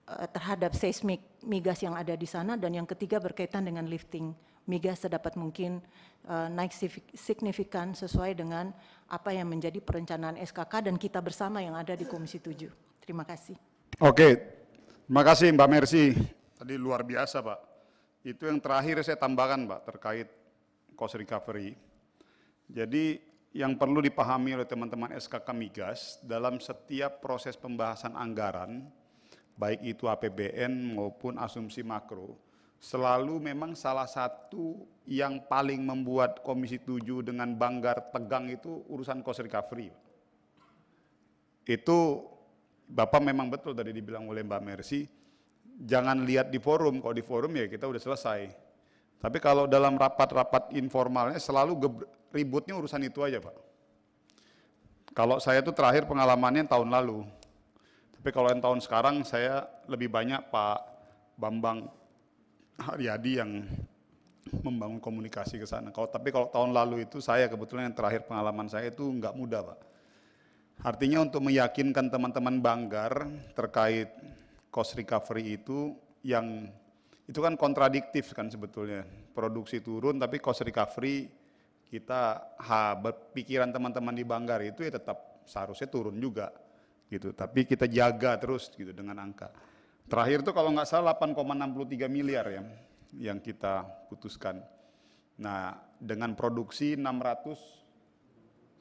eh, terhadap seismik migas yang ada di sana dan yang ketiga berkaitan dengan lifting migas sedapat mungkin uh, naik signifikan sesuai dengan apa yang menjadi perencanaan SKK dan kita bersama yang ada di Komisi 7. Terima kasih.
Oke, terima kasih Mbak Mercy. Tadi luar biasa Pak. Itu yang terakhir saya tambahkan Pak terkait cost recovery. Jadi yang perlu dipahami oleh teman-teman SKK Migas dalam setiap proses pembahasan anggaran, baik itu APBN maupun asumsi makro, selalu memang salah satu yang paling membuat Komisi 7 dengan banggar tegang itu urusan cost recovery. Itu Bapak memang betul tadi dibilang oleh Mbak Mercy, jangan lihat di forum, kalau di forum ya kita udah selesai. Tapi kalau dalam rapat-rapat informalnya selalu ributnya urusan itu aja Pak. Kalau saya itu terakhir pengalamannya tahun lalu, tapi kalau yang tahun sekarang saya lebih banyak Pak Bambang Haryadi yang membangun komunikasi ke sana. Kalau tapi kalau tahun lalu itu saya kebetulan yang terakhir pengalaman saya itu nggak mudah, Pak. Artinya untuk meyakinkan teman-teman Banggar terkait cost recovery itu yang itu kan kontradiktif kan sebetulnya. Produksi turun tapi cost recovery kita ha, berpikiran teman-teman di Banggar itu ya tetap seharusnya turun juga gitu. Tapi kita jaga terus gitu dengan angka. Terakhir tuh kalau nggak salah 8,63 miliar ya yang kita putuskan. Nah, dengan produksi 690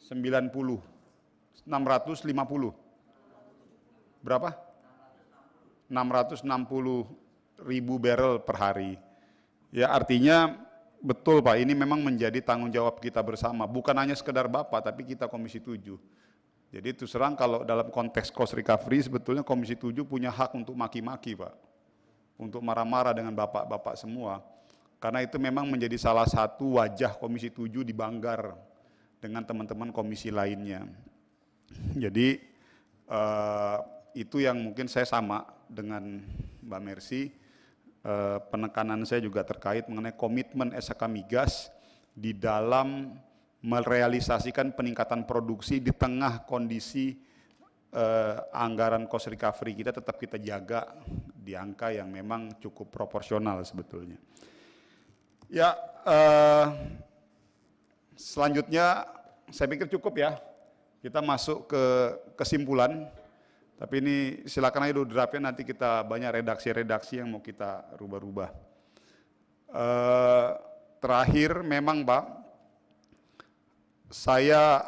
650 berapa? 660 ribu barrel per hari. Ya artinya betul Pak, ini memang menjadi tanggung jawab kita bersama. Bukan hanya sekedar Bapak, tapi kita Komisi 7 jadi itu serang kalau dalam konteks cost recovery sebetulnya Komisi 7 punya hak untuk maki-maki Pak. Untuk marah-marah dengan bapak-bapak semua. Karena itu memang menjadi salah satu wajah Komisi 7 di Banggar dengan teman-teman komisi lainnya. Jadi eh, itu yang mungkin saya sama dengan Mbak Mercy. Eh, penekanan saya juga terkait mengenai komitmen SK Migas di dalam merealisasikan peningkatan produksi di tengah kondisi eh, anggaran cost recovery kita tetap kita jaga di angka yang memang cukup proporsional sebetulnya. Ya, eh, selanjutnya saya pikir cukup ya. Kita masuk ke kesimpulan. Tapi ini silakan aja dulu draftnya nanti kita banyak redaksi-redaksi yang mau kita rubah-rubah. Eh, terakhir memang Pak, saya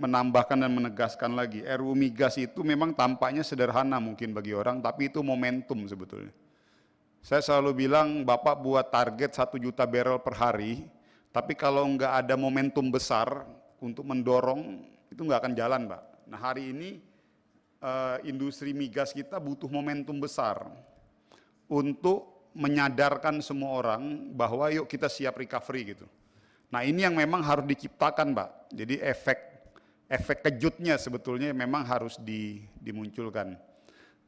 menambahkan dan menegaskan lagi, RU Migas itu memang tampaknya sederhana mungkin bagi orang, tapi itu momentum sebetulnya. Saya selalu bilang, Bapak buat target satu juta barrel per hari, tapi kalau nggak ada momentum besar untuk mendorong, itu nggak akan jalan, Pak. Nah hari ini eh, industri migas kita butuh momentum besar untuk menyadarkan semua orang bahwa yuk kita siap recovery gitu. Nah ini yang memang harus diciptakan Pak. Jadi efek efek kejutnya sebetulnya memang harus di, dimunculkan.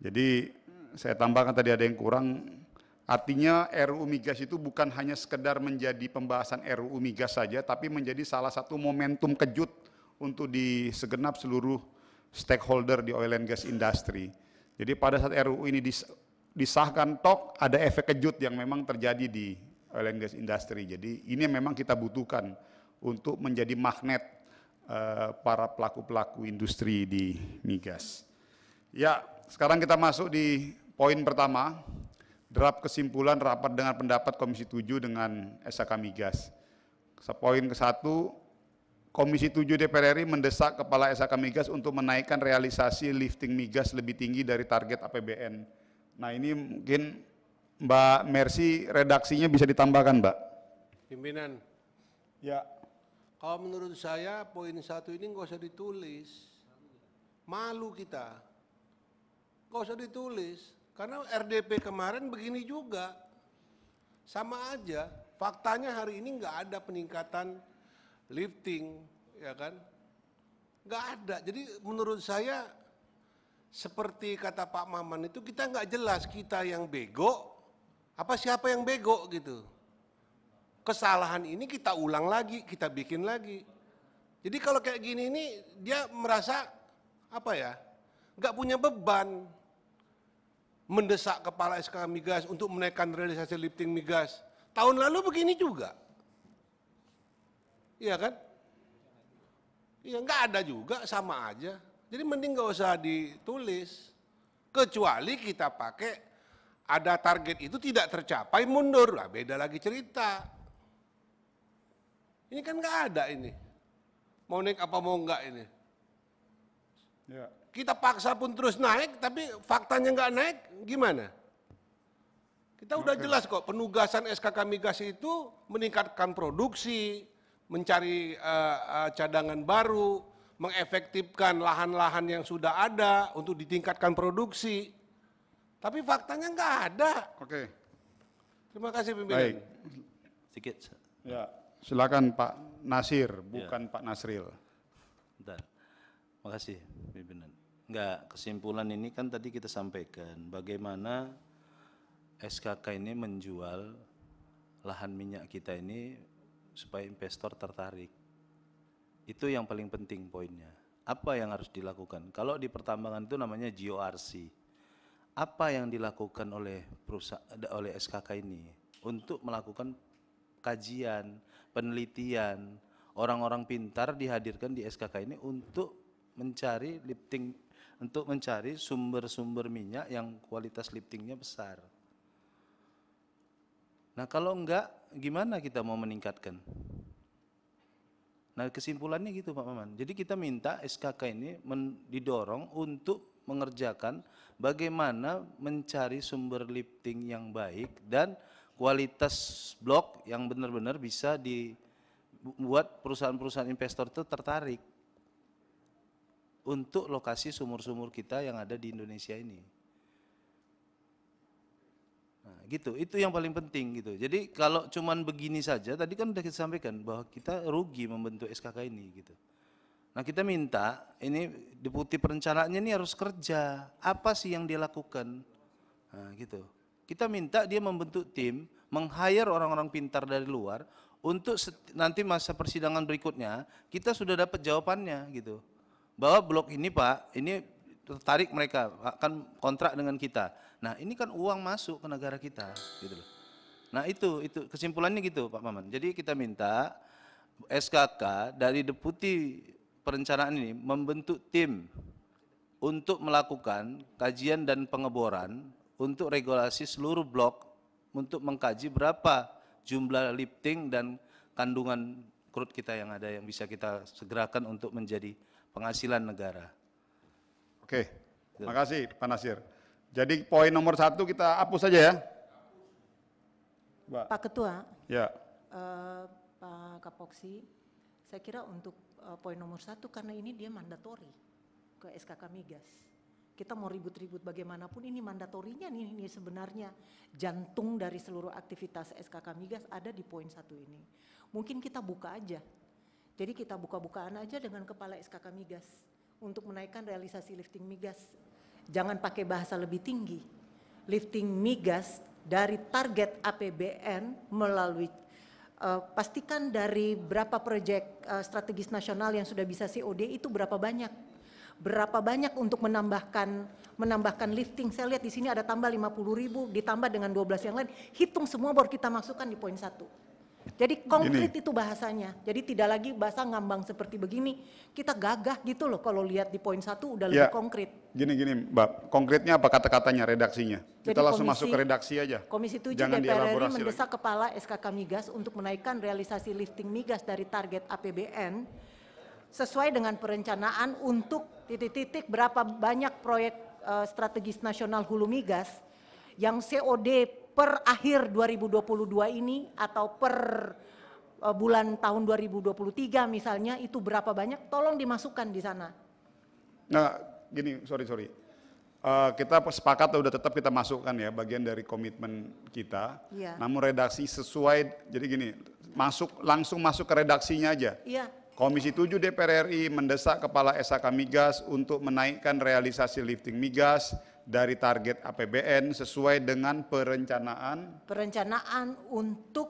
Jadi saya tambahkan tadi ada yang kurang, artinya RUU Migas itu bukan hanya sekedar menjadi pembahasan RUU Migas saja, tapi menjadi salah satu momentum kejut untuk di segenap seluruh stakeholder di oil and gas industry. Jadi pada saat RUU ini disahkan tok, ada efek kejut yang memang terjadi di oil and gas industry. Jadi ini memang kita butuhkan untuk menjadi magnet eh, para pelaku-pelaku industri di migas. Ya, sekarang kita masuk di poin pertama, draft kesimpulan rapat dengan pendapat Komisi 7 dengan SHK Migas. Poin ke-1, Komisi 7 DPR RI mendesak Kepala SHK Migas untuk menaikkan realisasi lifting migas lebih tinggi dari target APBN. Nah ini mungkin Mbak Mercy redaksinya bisa ditambahkan Mbak.
Pimpinan. Ya. Kalau menurut saya poin satu ini nggak usah ditulis. Malu kita. Nggak usah ditulis. Karena RDP kemarin begini juga. Sama aja. Faktanya hari ini nggak ada peningkatan lifting, ya kan? Nggak ada. Jadi menurut saya seperti kata Pak Maman itu kita nggak jelas kita yang bego apa siapa yang bego gitu? Kesalahan ini kita ulang lagi, kita bikin lagi. Jadi kalau kayak gini ini dia merasa apa ya? nggak punya beban mendesak kepala SK migas untuk menaikkan realisasi lifting migas. Tahun lalu begini juga. Iya kan? Iya nggak ada juga sama aja. Jadi mending nggak usah ditulis. Kecuali kita pakai ada target itu tidak tercapai mundur lah beda lagi cerita ini kan nggak ada ini mau naik apa mau nggak ini ya. kita paksa pun terus naik tapi faktanya nggak naik gimana kita udah Oke. jelas kok penugasan SKK migas itu meningkatkan produksi mencari uh, uh, cadangan baru mengefektifkan lahan-lahan yang sudah ada untuk ditingkatkan produksi tapi faktanya nggak ada. Oke. Terima kasih pimpinan. Baik.
Sedikit. Ya, silakan Pak Nasir, ya. bukan ya. Pak Nasril.
Bentar. kasih, pimpinan. Enggak, kesimpulan ini kan tadi kita sampaikan bagaimana SKK ini menjual lahan minyak kita ini supaya investor tertarik. Itu yang paling penting poinnya. Apa yang harus dilakukan? Kalau di pertambangan itu namanya GORC apa yang dilakukan oleh perusahaan oleh SKK ini untuk melakukan kajian, penelitian, orang-orang pintar dihadirkan di SKK ini untuk mencari lifting untuk mencari sumber-sumber minyak yang kualitas liftingnya besar. Nah, kalau enggak gimana kita mau meningkatkan? Nah, kesimpulannya gitu Pak Maman. Jadi kita minta SKK ini didorong untuk mengerjakan bagaimana mencari sumber lifting yang baik dan kualitas blok yang benar-benar bisa dibuat perusahaan-perusahaan investor itu tertarik untuk lokasi sumur-sumur kita yang ada di Indonesia ini. Nah, gitu. Itu yang paling penting gitu. Jadi kalau cuman begini saja tadi kan sudah kita sampaikan bahwa kita rugi membentuk SKK ini gitu. Nah kita minta ini deputi perencanaannya ini harus kerja. Apa sih yang dia lakukan? Nah, gitu. Kita minta dia membentuk tim, meng-hire orang-orang pintar dari luar untuk nanti masa persidangan berikutnya kita sudah dapat jawabannya gitu. Bahwa blok ini Pak, ini tertarik mereka akan kontrak dengan kita. Nah, ini kan uang masuk ke negara kita gitu loh. Nah, itu itu kesimpulannya gitu Pak Maman. Jadi kita minta SKK dari deputi perencanaan ini membentuk tim untuk melakukan kajian dan pengeboran untuk regulasi seluruh blok untuk mengkaji berapa jumlah lifting dan kandungan crude kita yang ada yang bisa kita segerakan
untuk menjadi penghasilan negara. Oke, terima kasih Pak Nasir. Jadi poin nomor satu kita hapus saja ya. Pak,
Ketua, ya. Uh, Pak Kapoksi, saya kira untuk uh, poin nomor satu karena ini dia mandatori ke SKK Migas. Kita mau ribut-ribut bagaimanapun ini mandatorinya nih ini sebenarnya jantung dari seluruh aktivitas SKK Migas ada di poin satu ini. Mungkin kita buka aja. Jadi kita buka-bukaan aja dengan kepala SKK Migas untuk menaikkan realisasi lifting migas. Jangan pakai bahasa lebih tinggi. Lifting migas dari target APBN melalui uh, pastikan dari berapa proyek uh, eh, strategis nasional yang sudah bisa COD itu berapa banyak berapa banyak untuk menambahkan menambahkan lifting saya lihat di sini ada tambah 50 ribu ditambah dengan 12 yang lain hitung semua baru kita masukkan di poin satu jadi konkret itu bahasanya. Jadi tidak lagi bahasa ngambang seperti begini. Kita gagah gitu loh kalau lihat di poin satu udah ya, lebih konkret.
Gini-gini Mbak, konkretnya apa kata-katanya, redaksinya? Jadi kita langsung komisi, masuk ke redaksi aja. Komisi 7 Jangan DPR RI mendesak
kepala SKK Migas untuk menaikkan realisasi lifting migas dari target APBN sesuai dengan perencanaan untuk titik-titik berapa banyak proyek uh, strategis nasional hulu migas yang COD per akhir 2022 ini atau per e, bulan tahun 2023 misalnya itu berapa banyak tolong dimasukkan di sana.
Nah gini sorry sorry uh, kita sepakat udah tetap kita masukkan ya bagian dari komitmen kita. Ya. Namun redaksi sesuai jadi gini masuk langsung masuk ke redaksinya aja. Iya. Komisi 7 DPR RI mendesak Kepala SAK Migas untuk menaikkan realisasi lifting migas dari target APBN sesuai dengan perencanaan
perencanaan untuk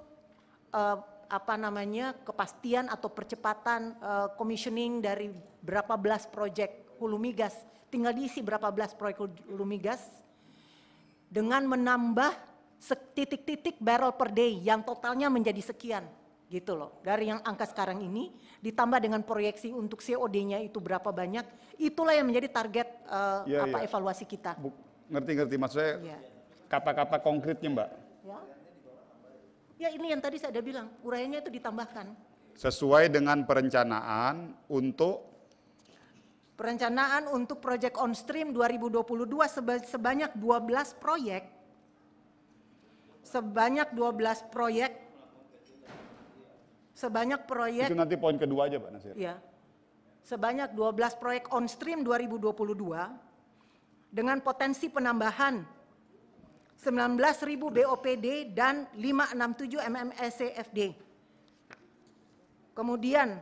uh, apa namanya kepastian atau percepatan uh, commissioning dari berapa belas proyek hulu migas tinggal diisi berapa belas proyek hulu migas dengan menambah titik-titik barrel per day yang totalnya menjadi sekian gitu loh. Dari yang angka sekarang ini ditambah dengan proyeksi untuk COD-nya itu berapa banyak, itulah yang menjadi target uh, ya, apa ya. evaluasi kita.
Ngerti-ngerti maksud saya ya. kata-kata konkretnya Mbak.
Ya. ya ini yang tadi saya ada bilang, uraiannya itu ditambahkan.
Sesuai dengan perencanaan untuk
Perencanaan untuk proyek on stream 2022 sebanyak 12 proyek sebanyak 12 proyek Sebanyak proyek... Itu nanti
poin kedua aja Pak Nasir.
Ya, Sebanyak 12 proyek on stream 2022 dengan potensi penambahan 19.000 BOPD dan 567 MMSCFD. E Kemudian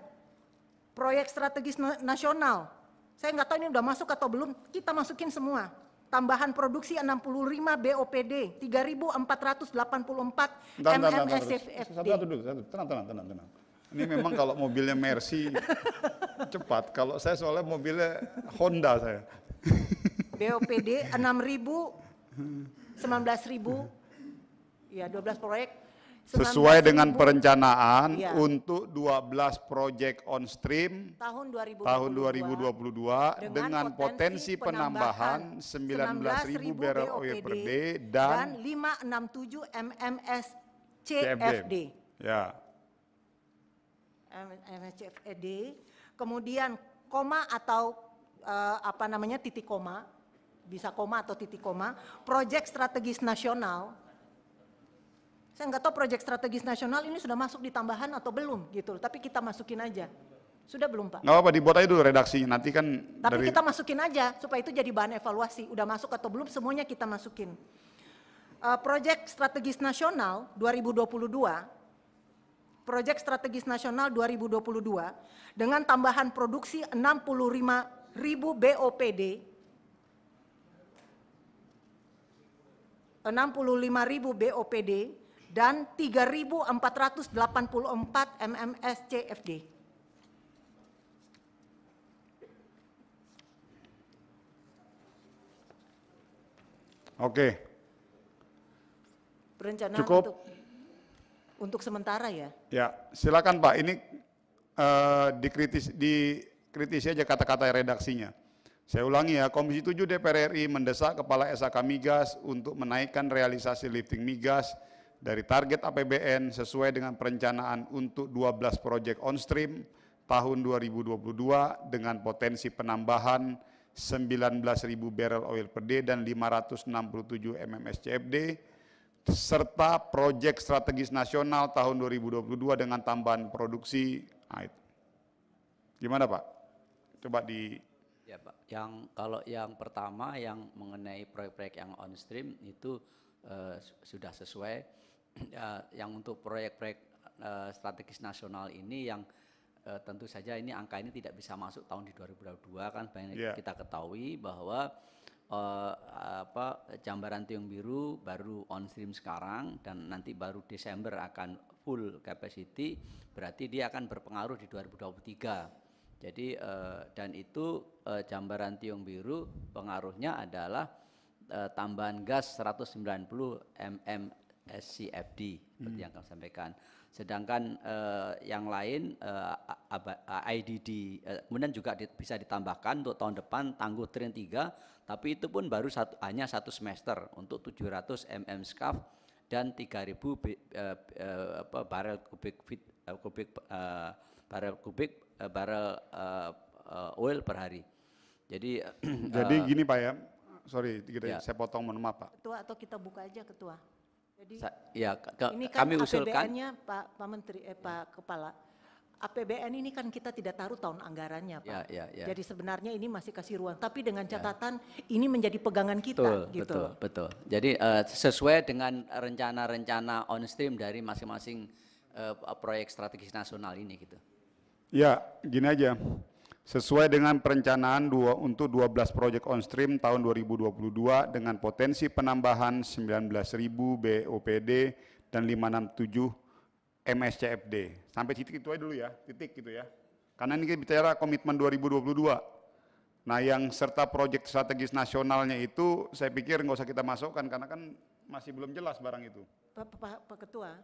proyek strategis nasional, saya nggak tahu ini udah masuk atau belum, kita masukin semua tambahan produksi 65 BOPD 3484 MMSFD. satu
dulu, satu. Tenang, tenang, tenang, tenang. Ini memang kalau mobilnya Mercy [LAUGHS] cepat, kalau saya soalnya mobilnya Honda saya.
BOPD 6000 19000 ya 12 proyek sesuai dengan perencanaan ya.
untuk 12 proyek on stream tahun 2022, tahun 2022 dengan, dengan potensi penambahan 19.000 barrel oil per day dan,
567 MMS CFD. Ya. MMS CFD. Kemudian koma atau eh, apa namanya titik koma bisa koma atau titik koma, proyek strategis nasional saya nggak tahu proyek strategis nasional ini sudah masuk di tambahan atau belum gitu, tapi kita masukin aja. Sudah belum Pak? Nggak apa-apa,
dibuat aja dulu redaksinya, nanti kan Tapi dari... kita
masukin aja, supaya itu jadi bahan evaluasi, udah masuk atau belum semuanya kita masukin. Uh, eh, proyek strategis nasional 2022, proyek strategis nasional 2022 dengan tambahan produksi 65 ribu BOPD 65.000 BOPD dan 3.484 MMSCFD. Oke. Perencanaan Cukup. untuk untuk sementara ya.
Ya, silakan Pak. Ini uh, dikritis dikritisi aja kata-kata redaksinya. Saya ulangi ya, Komisi 7 DPR RI mendesak Kepala SAK Migas untuk menaikkan realisasi lifting migas dari target APBN sesuai dengan perencanaan untuk 12 proyek on stream tahun 2022 dengan potensi penambahan 19.000 barrel oil per day dan 567 MMSCFD serta proyek strategis nasional tahun 2022 dengan tambahan produksi. Nah, Gimana Pak? Coba di
Ya Pak, yang kalau yang pertama yang mengenai proyek-proyek yang on stream itu eh, sudah sesuai [CLEARS THROAT] ya, yang untuk proyek-proyek uh, strategis nasional ini yang uh, tentu saja ini angka ini tidak bisa masuk tahun di 2022 kan banyak yeah. kita ketahui bahwa uh, apa Jambaran Tiung Biru baru on stream sekarang dan nanti baru Desember akan full capacity berarti dia akan berpengaruh di 2023. Jadi uh, dan itu uh, Jambaran Tiung Biru pengaruhnya adalah tambahan gas 190 mm SCFD seperti hmm. yang kami sampaikan. Sedangkan uh, yang lain uh, IDD uh, kemudian juga di, bisa ditambahkan untuk tahun depan tangguh tren 3 tapi itu pun baru satu, hanya satu semester untuk 700 mm scarf dan 3000 uh, uh, apa, barel kubik fit, uh, kubik uh, eh, barel kubik uh, barel
uh, uh, oil per hari. Jadi Jadi uh, gini Pak ya. Sorry, kita, ya. saya potong mohon Pak.
Ketua atau kita buka aja ketua? Jadi ya, ke, ini kan kami usulkan apbn Pak, Pak Menteri eh, Pak Kepala. APBN ini kan kita tidak taruh tahun anggarannya, Pak. Ya, ya, ya. Jadi sebenarnya ini masih kasih ruang, tapi dengan catatan ya. ini menjadi pegangan kita, betul, gitu. Betul,
betul. Jadi uh, sesuai dengan rencana-rencana on stream dari masing-masing uh, proyek strategis nasional ini, gitu.
Ya, gini aja sesuai dengan perencanaan dua, untuk 12 proyek on stream tahun 2022 dengan potensi penambahan 19.000 BOPD dan 567 MSCFD. Sampai titik itu aja dulu ya, titik gitu ya. Karena ini kita bicara komitmen 2022. Nah yang serta proyek strategis nasionalnya itu saya pikir nggak usah kita masukkan karena kan masih belum jelas barang itu.
Pak, Pak, Pak Ketua,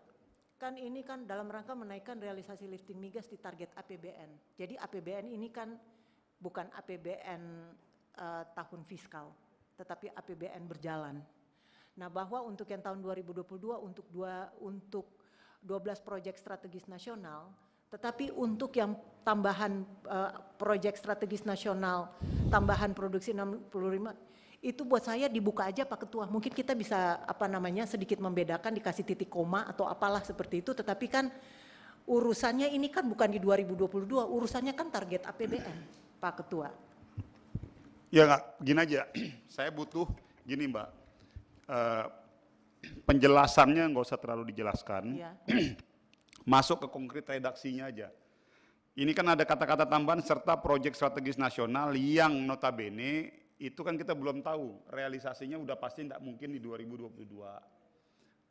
kan ini kan dalam rangka menaikkan realisasi lifting migas di target APBN. Jadi APBN ini kan bukan APBN uh, eh, tahun fiskal, tetapi APBN berjalan. Nah, bahwa untuk yang tahun 2022 untuk dua untuk 12 proyek strategis nasional, tetapi untuk yang tambahan uh, proyek strategis nasional tambahan produksi 65 itu buat saya dibuka aja Pak Ketua. Mungkin kita bisa apa namanya sedikit membedakan dikasih titik koma atau apalah seperti itu tetapi kan urusannya ini kan bukan di 2022, urusannya kan target APBN, Pak Ketua.
Ya nggak, gini aja, [CLEARS THROAT] saya butuh gini Mbak, uh, [CLEARS THROAT] penjelasannya nggak usah terlalu dijelaskan, ya. [CLEARS THROAT] masuk ke konkret redaksinya aja. Ini kan ada kata-kata tambahan serta proyek strategis nasional yang notabene itu kan kita belum tahu realisasinya udah pasti tidak mungkin di 2022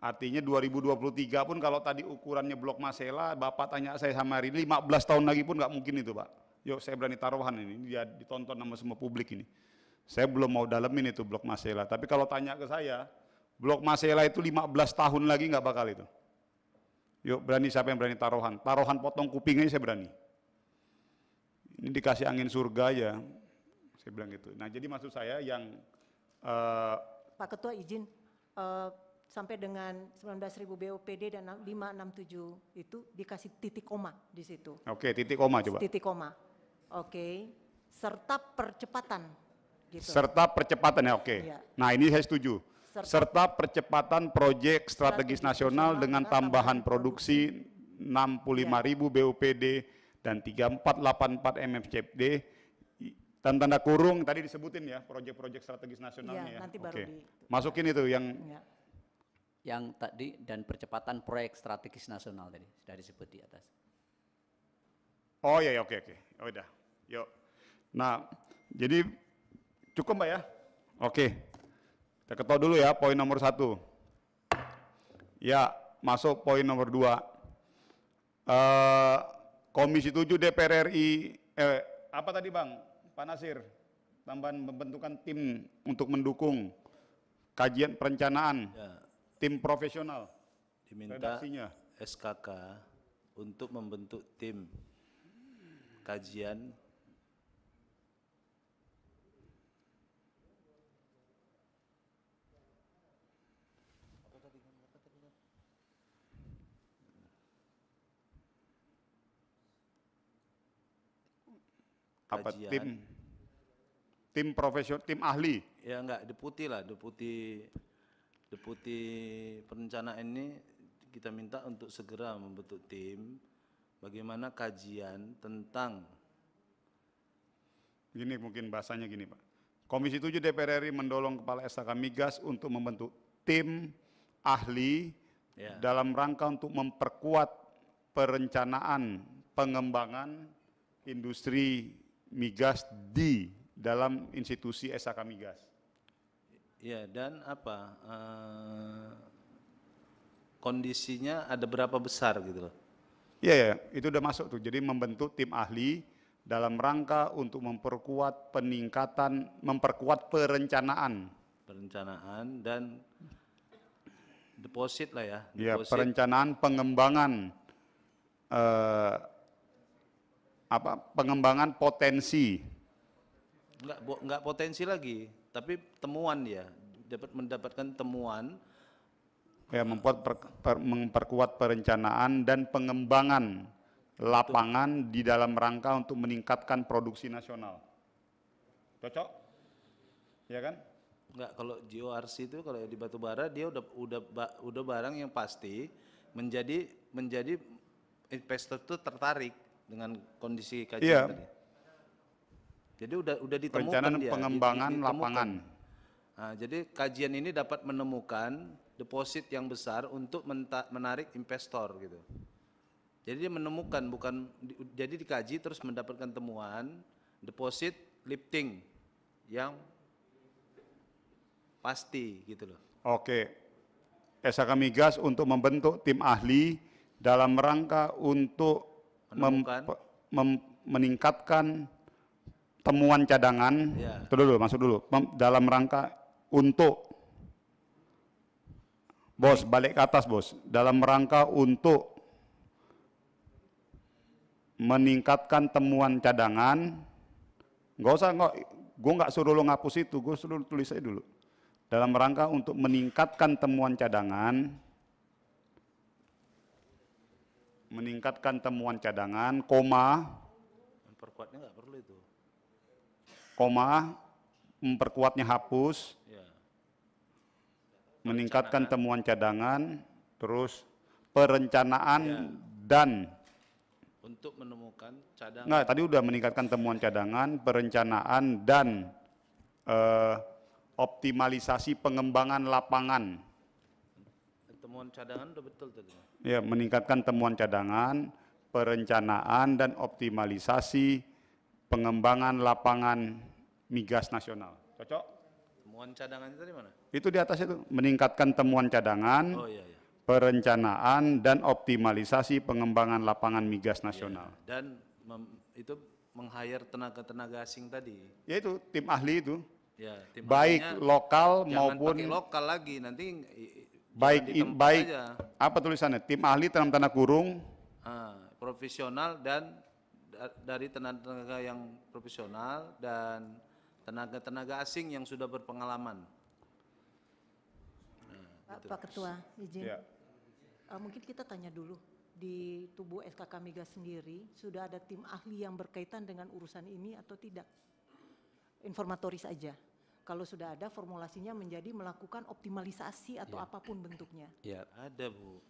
artinya 2023 pun kalau tadi ukurannya blok masela Bapak tanya saya sama hari 15 tahun lagi pun nggak mungkin itu Pak yuk saya berani taruhan ini dia ditonton sama semua publik ini saya belum mau dalemin itu blok masela tapi kalau tanya ke saya blok masela itu 15 tahun lagi nggak bakal itu yuk berani siapa yang berani taruhan taruhan potong kupingnya saya berani ini dikasih angin surga ya saya bilang gitu. Nah jadi maksud saya yang uh,
Pak Ketua izin uh, sampai dengan 19.000 BOPD dan 567 itu dikasih titik koma di situ. Oke, okay, titik koma coba. Titik koma. Oke. Okay. Serta percepatan
gitu. Serta percepatan ya, oke. Okay. Ya. Nah, ini saya setuju. Serta, Serta percepatan proyek strategis, strategis nasional dengan tambahan, produksi 65.000 ya. BOPD dan 3484 MFCD dan tanda kurung tadi disebutin ya proyek-proyek strategis nasionalnya ya. ya. Nanti baru okay. di... Masukin itu yang ya. yang tadi dan percepatan proyek strategis
nasional tadi sudah disebut di atas. Oh ya, ya oke oke. Oh udah.
Yuk. Nah, jadi cukup Mbak ya? Oke. Kita ketok dulu ya poin nomor satu. Ya, masuk poin nomor dua. Uh, Komisi 7 DPR RI, eh, apa tadi Bang? Pak Nasir, tambahan pembentukan tim untuk mendukung kajian perencanaan ya. tim profesional. Diminta redaksinya.
SKK untuk membentuk tim kajian
apa kajian. tim tim profesional tim ahli
ya enggak deputi lah deputi deputi perencanaan ini kita minta untuk
segera membentuk tim bagaimana kajian tentang gini mungkin bahasanya gini Pak Komisi 7 DPR RI mendolong Kepala SKK Migas untuk membentuk tim ahli ya. dalam rangka untuk memperkuat perencanaan pengembangan industri migas di dalam institusi SHK Migas.
Ya, dan apa uh, kondisinya ada berapa
besar gitu loh? Iya, ya, itu udah masuk tuh. Jadi membentuk tim ahli dalam rangka untuk memperkuat peningkatan, memperkuat perencanaan.
Perencanaan dan deposit lah ya. Iya, perencanaan
pengembangan uh, apa pengembangan potensi.
Enggak, enggak potensi lagi, tapi temuan ya dapat mendapatkan temuan
ya membuat per, per, memperkuat perencanaan dan pengembangan lapangan Betul. di dalam rangka untuk meningkatkan produksi nasional.
Cocok? Ya kan? Enggak, kalau GORC itu kalau di batubara dia udah udah udah barang yang pasti menjadi menjadi investor itu tertarik dengan kondisi kajian iya. tadi. Jadi udah udah ditemukan Rencana dia. pengembangan ditemukan. lapangan. Nah, jadi kajian ini dapat menemukan deposit yang besar untuk menarik investor gitu. Jadi dia menemukan bukan jadi dikaji terus mendapatkan temuan deposit lifting yang pasti gitu loh.
Oke. SHK Migas untuk membentuk tim ahli dalam rangka untuk mem, mem, meningkatkan temuan cadangan. Ya. dulu, masuk dulu. dalam rangka untuk Bos, balik ke atas, Bos. Dalam rangka untuk meningkatkan temuan cadangan. Gak usah, gak, gue nggak suruh lo ngapus itu, gue suruh tulis aja dulu. Dalam rangka untuk meningkatkan temuan cadangan, meningkatkan temuan cadangan, koma
memperkuatnya nggak perlu itu.
Koma memperkuatnya hapus, ya. meningkatkan temuan cadangan, terus perencanaan ya. dan
untuk menemukan cadangan. Nah tadi udah
meningkatkan temuan cadangan, perencanaan dan eh, optimalisasi pengembangan lapangan
cadangan itu betul tadi.
Ya, meningkatkan temuan cadangan, perencanaan dan optimalisasi pengembangan lapangan migas nasional. Cocok? Temuan cadangan itu di mana? Itu di atas itu, meningkatkan temuan cadangan. Oh iya iya perencanaan dan optimalisasi pengembangan lapangan migas iya, nasional. Iya,
dan itu menghayar tenaga-tenaga asing tadi.
Ya itu tim ahli itu. Ya, tim baik lokal maupun lokal
lagi nanti baik in, baik aja. apa tulisannya tim ahli
dalam tanda kurung
ah, profesional dan dari tenaga tenaga yang profesional dan tenaga-tenaga asing yang sudah berpengalaman.
Nah, Pak, gitu. Ketua, izin. Ya. Uh, mungkin kita tanya dulu di tubuh SKK Migas sendiri sudah ada tim ahli yang berkaitan dengan urusan ini atau tidak? Informatoris saja kalau sudah ada formulasinya menjadi melakukan optimalisasi atau ya. apapun bentuknya.
Ya, ada Bu.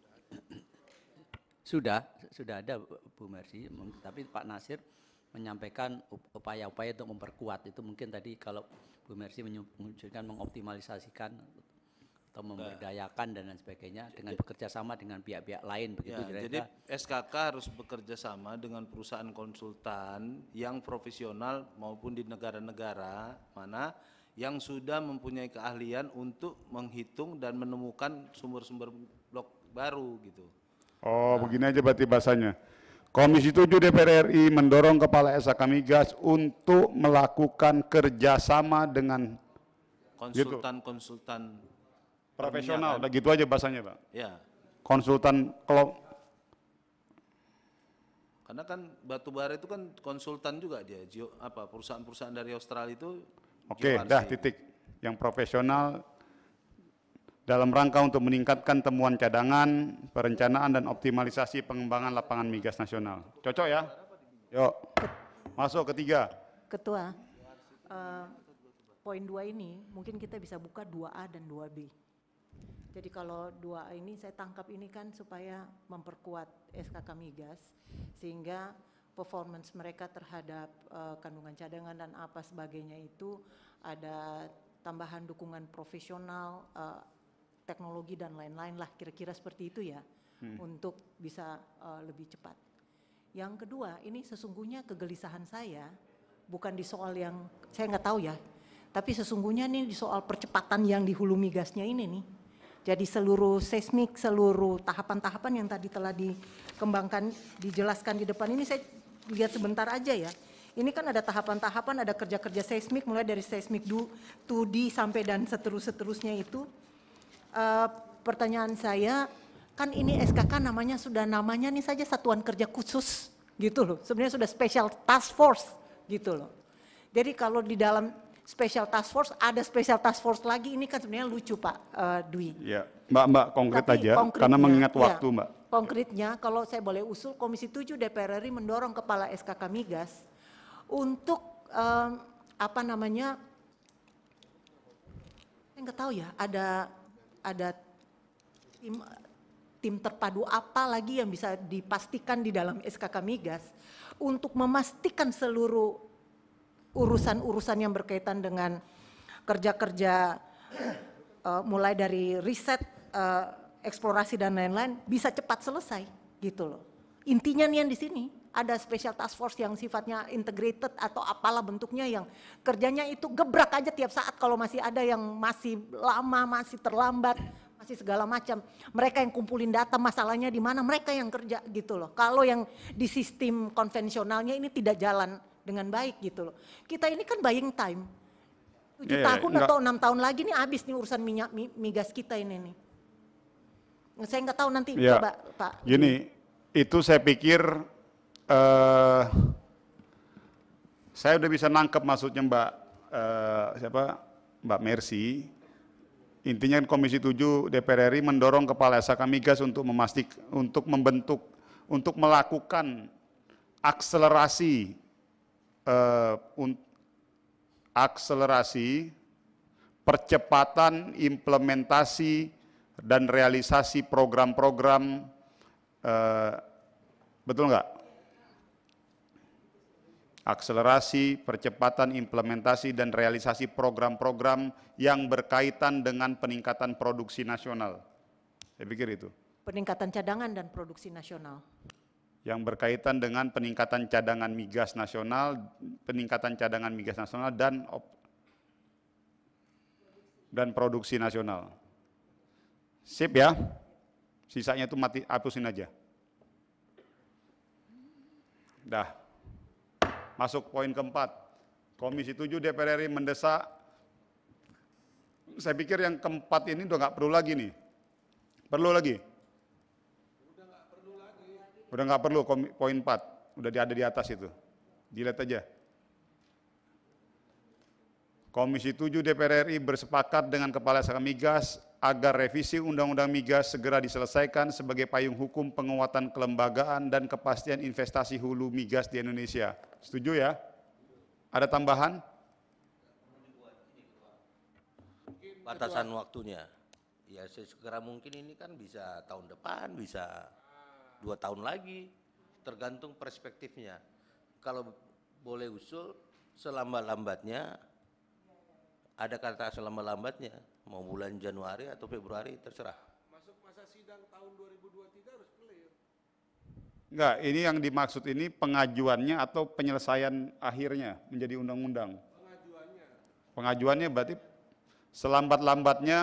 sudah, sudah ada Bu Mersi, tapi Pak Nasir menyampaikan upaya-upaya untuk memperkuat itu mungkin tadi kalau Bu Mersi menunjukkan mengoptimalisasikan atau nah. memberdayakan dan lain sebagainya dengan bekerja sama dengan pihak-pihak lain ya, begitu ya, jadi
SKK harus bekerja sama dengan perusahaan konsultan yang profesional maupun di negara-negara mana yang sudah mempunyai keahlian untuk menghitung dan menemukan sumber-sumber blok baru gitu.
Oh,
nah. begini aja berarti bahasanya. Komisi 7 DPR RI mendorong Kepala SAK Migas untuk melakukan kerjasama dengan
konsultan-konsultan gitu. profesional, udah gitu aja bahasanya
Pak. Ya. Konsultan kalau
karena kan batu bara itu kan konsultan juga dia, apa perusahaan-perusahaan dari Australia itu
Oke, okay, dah titik. Yang profesional dalam rangka untuk meningkatkan temuan cadangan, perencanaan dan optimalisasi pengembangan lapangan migas nasional. Cocok ya? Yuk. Masuk ketiga.
Ketua, uh, poin dua ini mungkin kita bisa buka 2A dan 2B. Jadi kalau dua a ini saya tangkap ini kan supaya memperkuat SKK migas sehingga performance mereka terhadap uh, kandungan cadangan dan apa sebagainya itu ada tambahan dukungan profesional, uh, teknologi dan lain-lain lah kira-kira seperti itu ya hmm. untuk bisa uh, lebih cepat. Yang kedua ini sesungguhnya kegelisahan saya bukan di soal yang saya nggak tahu ya, tapi sesungguhnya ini di soal percepatan yang di hulu migasnya ini nih. Jadi seluruh seismik, seluruh tahapan-tahapan yang tadi telah dikembangkan, dijelaskan di depan ini saya lihat sebentar aja ya. Ini kan ada tahapan-tahapan, ada kerja-kerja seismik mulai dari seismik 2D sampai dan seterus-seterusnya itu. E, pertanyaan saya, kan ini SKK namanya sudah namanya nih saja satuan kerja khusus gitu loh. Sebenarnya sudah special task force gitu loh. Jadi kalau di dalam special task force, ada special task force lagi. Ini kan sebenarnya lucu Pak uh, Dwi.
Ya, Mbak Mbak konkret Tapi aja karena mengingat ya, waktu ya, Mbak.
Konkretnya kalau saya boleh usul Komisi 7 DPR RI mendorong kepala SKK Migas untuk um, apa namanya? Saya enggak tahu ya, ada ada tim tim terpadu apa lagi yang bisa dipastikan di dalam SKK Migas untuk memastikan seluruh urusan-urusan yang berkaitan dengan kerja-kerja uh, mulai dari riset, uh, eksplorasi dan lain-lain bisa cepat selesai gitu loh. Intinya nih yang di sini ada special task force yang sifatnya integrated atau apalah bentuknya yang kerjanya itu gebrak aja tiap saat kalau masih ada yang masih lama, masih terlambat, masih segala macam. Mereka yang kumpulin data masalahnya di mana, mereka yang kerja gitu loh. Kalau yang di sistem konvensionalnya ini tidak jalan dengan baik gitu loh. Kita ini kan buying time. 7 yeah, iya, iya, tahun yeah, atau enam tahun lagi nih habis nih urusan minyak migas kita ini nih. Saya nggak tahu nanti yeah. coba Pak. Gini,
itu saya pikir uh, saya udah bisa nangkep maksudnya Mbak uh, siapa Mbak Mercy. Intinya kan Komisi 7 DPR RI mendorong Kepala Saka Migas untuk memastik untuk membentuk untuk melakukan akselerasi uh, akselerasi, percepatan implementasi dan realisasi program-program, uh, betul nggak? Akselerasi, percepatan implementasi dan realisasi program-program yang berkaitan dengan peningkatan produksi nasional. Saya pikir itu.
Peningkatan cadangan dan produksi nasional
yang berkaitan dengan peningkatan cadangan migas nasional, peningkatan cadangan migas nasional dan dan produksi nasional. Sip ya. Sisanya itu mati hapusin aja. Dah. Masuk poin keempat. Komisi 7 DPR RI mendesak saya pikir yang keempat ini udah nggak perlu lagi nih. Perlu lagi? Udah nggak perlu poin 4, udah ada di atas itu. Dilihat aja. Komisi 7 DPR RI bersepakat dengan Kepala Saka Migas agar revisi Undang-Undang Migas segera diselesaikan sebagai payung hukum penguatan kelembagaan dan kepastian investasi hulu migas di Indonesia. Setuju ya? Ada tambahan?
Batasan waktunya. Ya segera mungkin ini kan bisa tahun depan, bisa dua tahun lagi, tergantung perspektifnya. Kalau boleh usul, selambat lambatnya ada kata selambat lambatnya mau bulan Januari atau Februari,
terserah.
Masuk masa sidang tahun 2023 harus clear.
Enggak, ini yang dimaksud ini pengajuannya atau penyelesaian akhirnya menjadi undang-undang. Pengajuannya. Pengajuannya berarti selambat-lambatnya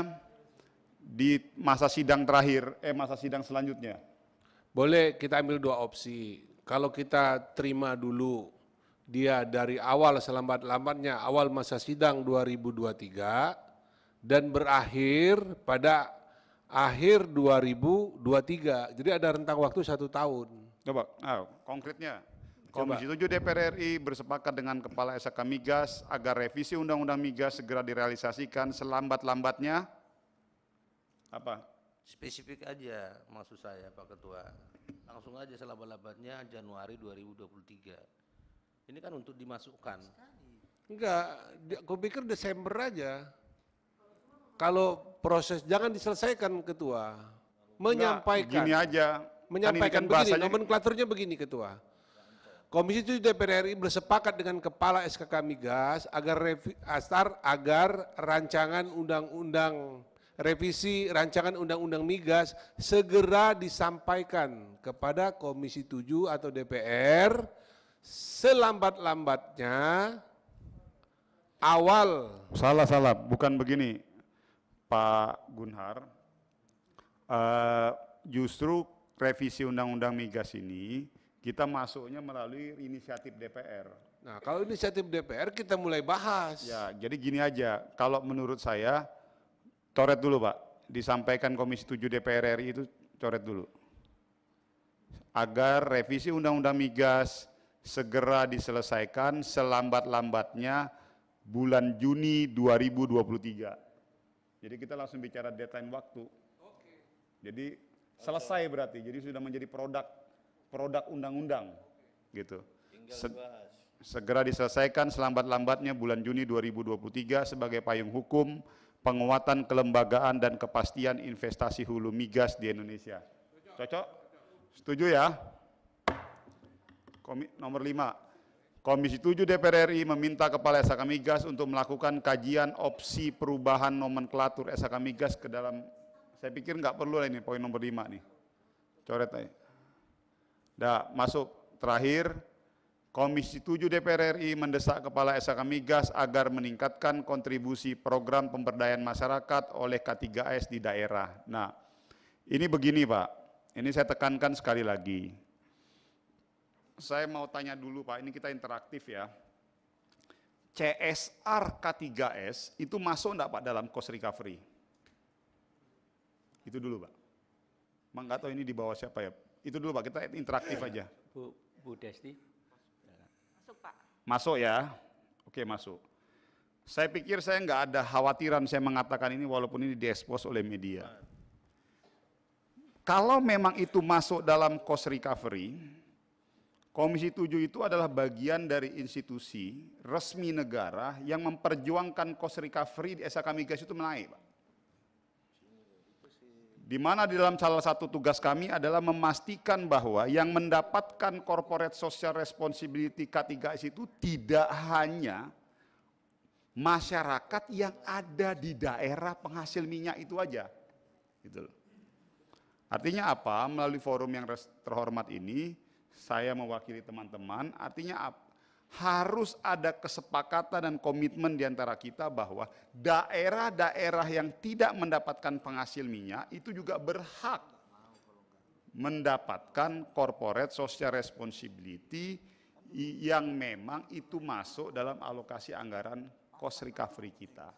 di masa sidang terakhir, eh masa sidang selanjutnya. Boleh
kita ambil dua opsi. Kalau kita terima dulu dia dari awal selambat-lambatnya awal masa sidang 2023 dan berakhir pada akhir 2023. Jadi ada rentang waktu satu
tahun. Coba, ah, konkretnya Komisi 7 DPR RI bersepakat dengan Kepala SK Migas agar revisi Undang-Undang Migas segera direalisasikan selambat-lambatnya
apa? spesifik aja maksud saya Pak Ketua. Langsung aja selaba-labatnya Januari 2023. Ini kan untuk dimasukkan.
Enggak, aku pikir Desember aja. Kalau proses jangan diselesaikan Ketua. Menyampaikan. Enggak, gini aja. Kan Menyampaikan kan kan begini, nomenklaturnya begini Ketua. Komisi 7 DPR RI bersepakat dengan Kepala SKK Migas agar revi, astar, agar rancangan undang-undang revisi rancangan undang-undang migas segera disampaikan kepada Komisi 7 atau DPR selambat-lambatnya
awal. Salah salah, bukan begini, Pak Gunhar. Uh, justru revisi undang-undang migas ini kita masuknya melalui inisiatif DPR. Nah, kalau inisiatif DPR kita mulai bahas. Ya, jadi gini aja, kalau menurut saya Coret dulu Pak, disampaikan Komisi 7 DPR RI itu coret dulu. Agar revisi Undang-Undang Migas segera diselesaikan selambat-lambatnya bulan Juni 2023. Jadi kita langsung bicara deadline waktu. Jadi selesai berarti. Jadi sudah menjadi produk produk undang-undang. Gitu. Se segera diselesaikan selambat-lambatnya bulan Juni 2023 sebagai payung hukum penguatan kelembagaan dan kepastian investasi hulu migas di Indonesia. Cocok? Setuju ya? Komi nomor 5. Komisi 7 DPR RI meminta Kepala SHK Migas untuk melakukan kajian opsi perubahan nomenklatur SHK Migas ke dalam, saya pikir nggak perlu lah ini poin nomor lima nih. Coret aja. Nah, masuk terakhir, Komisi 7 DPR RI mendesak Kepala SK Migas agar meningkatkan kontribusi program pemberdayaan masyarakat oleh K3S di daerah. Nah, ini begini Pak, ini saya tekankan sekali lagi. Saya mau tanya dulu Pak, ini kita interaktif ya. CSR K3S itu masuk enggak Pak dalam cost recovery? Itu dulu Pak. Mang tahu ini di bawah siapa ya. Itu dulu Pak, kita interaktif iya, aja.
Bu, Bu Desti.
Masuk ya. Oke masuk. Saya pikir saya nggak ada khawatiran saya mengatakan ini walaupun ini diekspos oleh media. Kalau memang itu masuk dalam cost recovery, Komisi 7 itu adalah bagian dari institusi resmi negara yang memperjuangkan cost recovery di SK Migas itu menaik, Pak di mana di dalam salah satu tugas kami adalah memastikan bahwa yang mendapatkan corporate social responsibility K3S itu tidak hanya masyarakat yang ada di daerah penghasil minyak itu aja. Gitu Artinya apa? Melalui forum yang terhormat ini, saya mewakili teman-teman, artinya apa? harus ada kesepakatan dan komitmen di antara kita bahwa daerah-daerah yang tidak mendapatkan penghasil minyak itu juga berhak mendapatkan corporate social responsibility yang memang itu masuk dalam alokasi anggaran cost recovery kita.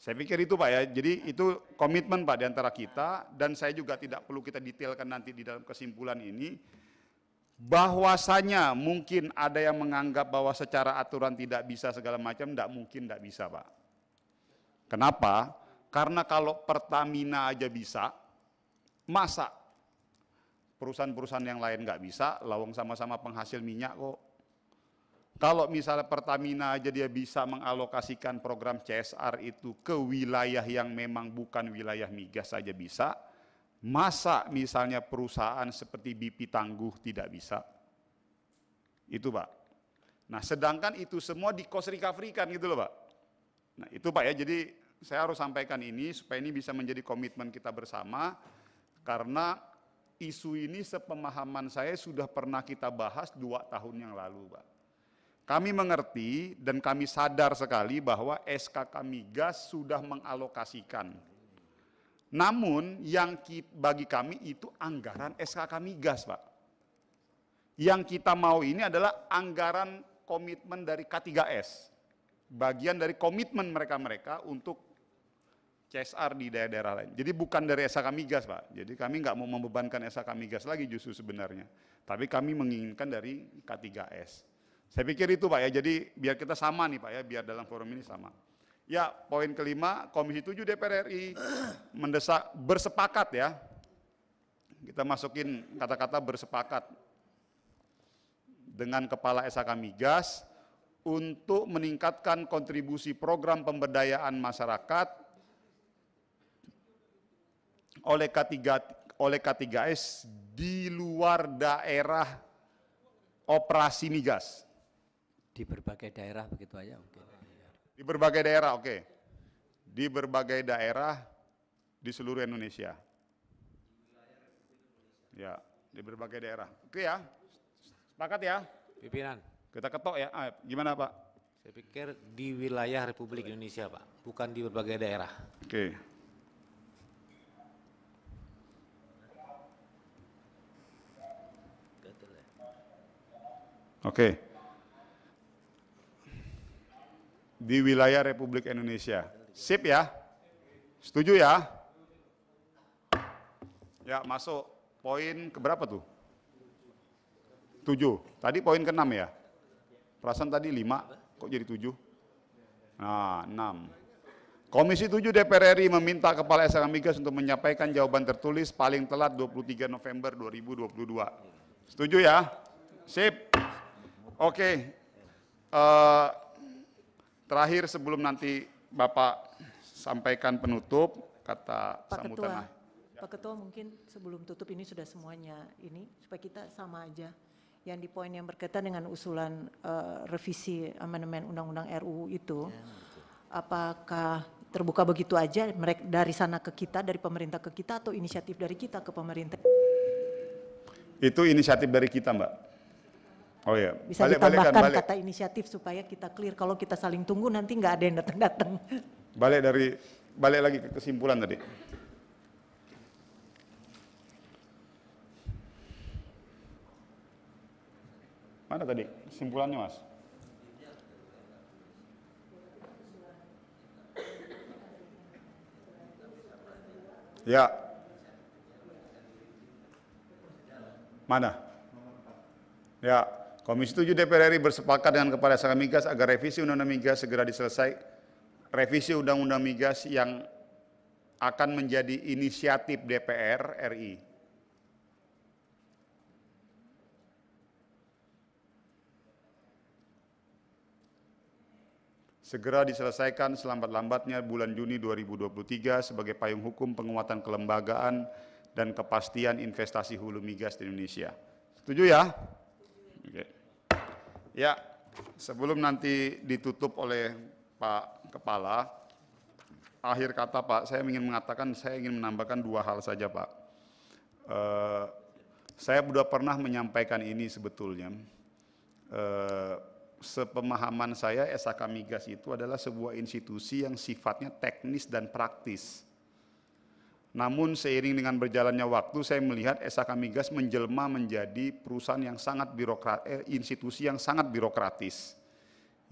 Saya pikir itu Pak ya, jadi itu komitmen Pak di antara kita dan saya juga tidak perlu kita detailkan nanti di dalam kesimpulan ini, bahwasanya mungkin ada yang menganggap bahwa secara aturan tidak bisa segala macam, tidak mungkin tidak bisa Pak. Kenapa? Karena kalau Pertamina aja bisa, masa perusahaan-perusahaan yang lain nggak bisa, lawang sama-sama penghasil minyak kok. Kalau misalnya Pertamina aja dia bisa mengalokasikan program CSR itu ke wilayah yang memang bukan wilayah migas saja bisa, Masa misalnya perusahaan seperti BP Tangguh tidak bisa? Itu Pak. Nah sedangkan itu semua di cost recovery kan gitu loh Pak. Nah itu Pak ya jadi saya harus sampaikan ini supaya ini bisa menjadi komitmen kita bersama karena isu ini sepemahaman saya sudah pernah kita bahas dua tahun yang lalu Pak. Kami mengerti dan kami sadar sekali bahwa SKK Migas sudah mengalokasikan namun yang bagi kami itu anggaran SKK Migas, Pak. Yang kita mau ini adalah anggaran komitmen dari K3S. Bagian dari komitmen mereka-mereka untuk CSR di daerah-daerah lain. Jadi bukan dari SKK Migas, Pak. Jadi kami nggak mau membebankan SKK Migas lagi justru sebenarnya. Tapi kami menginginkan dari K3S. Saya pikir itu Pak ya, jadi biar kita sama nih Pak ya, biar dalam forum ini sama. Ya, poin kelima, Komisi 7 DPR RI mendesak bersepakat ya. Kita masukin kata-kata bersepakat dengan Kepala SHK Migas untuk meningkatkan kontribusi program pemberdayaan masyarakat oleh K3 oleh K3S di luar daerah operasi migas. Di berbagai daerah begitu aja mungkin. Di berbagai daerah, oke. Okay. Di berbagai daerah di seluruh Indonesia. Ya, di berbagai daerah. Oke okay ya, sepakat ya? Pimpinan. Kita ketok ya, ah, gimana Pak?
Saya pikir di wilayah Republik Indonesia Pak, bukan di berbagai daerah.
Oke. Okay. Oke. Okay. di wilayah Republik Indonesia. Sip ya? Setuju ya? Ya, masuk poin ke berapa tuh? 7. Tadi poin ke-6 ya? Perasaan tadi 5, kok jadi 7? Nah, 6. Komisi 7 DPR RI meminta Kepala SMA Migas untuk menyampaikan jawaban tertulis paling telat 23 November 2022. Setuju ya? Sip. Oke. Okay. Uh, eh, Terakhir sebelum nanti Bapak sampaikan penutup
kata Pak sambutan. Ketua, Pak Ketua mungkin sebelum tutup ini sudah semuanya ini supaya kita sama aja yang di poin yang berkaitan dengan usulan uh, revisi amandemen undang-undang RUU itu ya, apakah terbuka begitu aja mereka dari sana ke kita dari pemerintah ke kita atau inisiatif dari kita ke pemerintah?
Itu inisiatif dari kita, Mbak. Oh iya. Bisa balik, ditambahkan balik, kata
inisiatif supaya kita clear. Kalau kita saling tunggu nanti nggak ada yang datang-datang. [LAUGHS]
Balik dari balik lagi ke kesimpulan tadi. Mana tadi kesimpulannya mas? Ya. Mana? Ya. Komisi 7 DPR RI bersepakat dengan Kepala Saka Migas agar revisi Undang-Undang Migas segera diselesaikan, Revisi Undang-Undang Migas yang akan menjadi inisiatif DPR RI. Segera diselesaikan selambat-lambatnya bulan Juni 2023 sebagai payung hukum penguatan kelembagaan dan kepastian investasi hulu migas di Indonesia. Setuju ya? Oke. Okay. Ya, sebelum nanti ditutup oleh Pak Kepala, akhir kata Pak, saya ingin mengatakan, saya ingin menambahkan dua hal saja Pak. Uh, saya sudah pernah menyampaikan ini sebetulnya. Uh, sepemahaman saya, SAK Migas itu adalah sebuah institusi yang sifatnya teknis dan praktis. Namun seiring dengan berjalannya waktu saya melihat SHK Migas menjelma menjadi perusahaan yang sangat birokrat eh, institusi yang sangat birokratis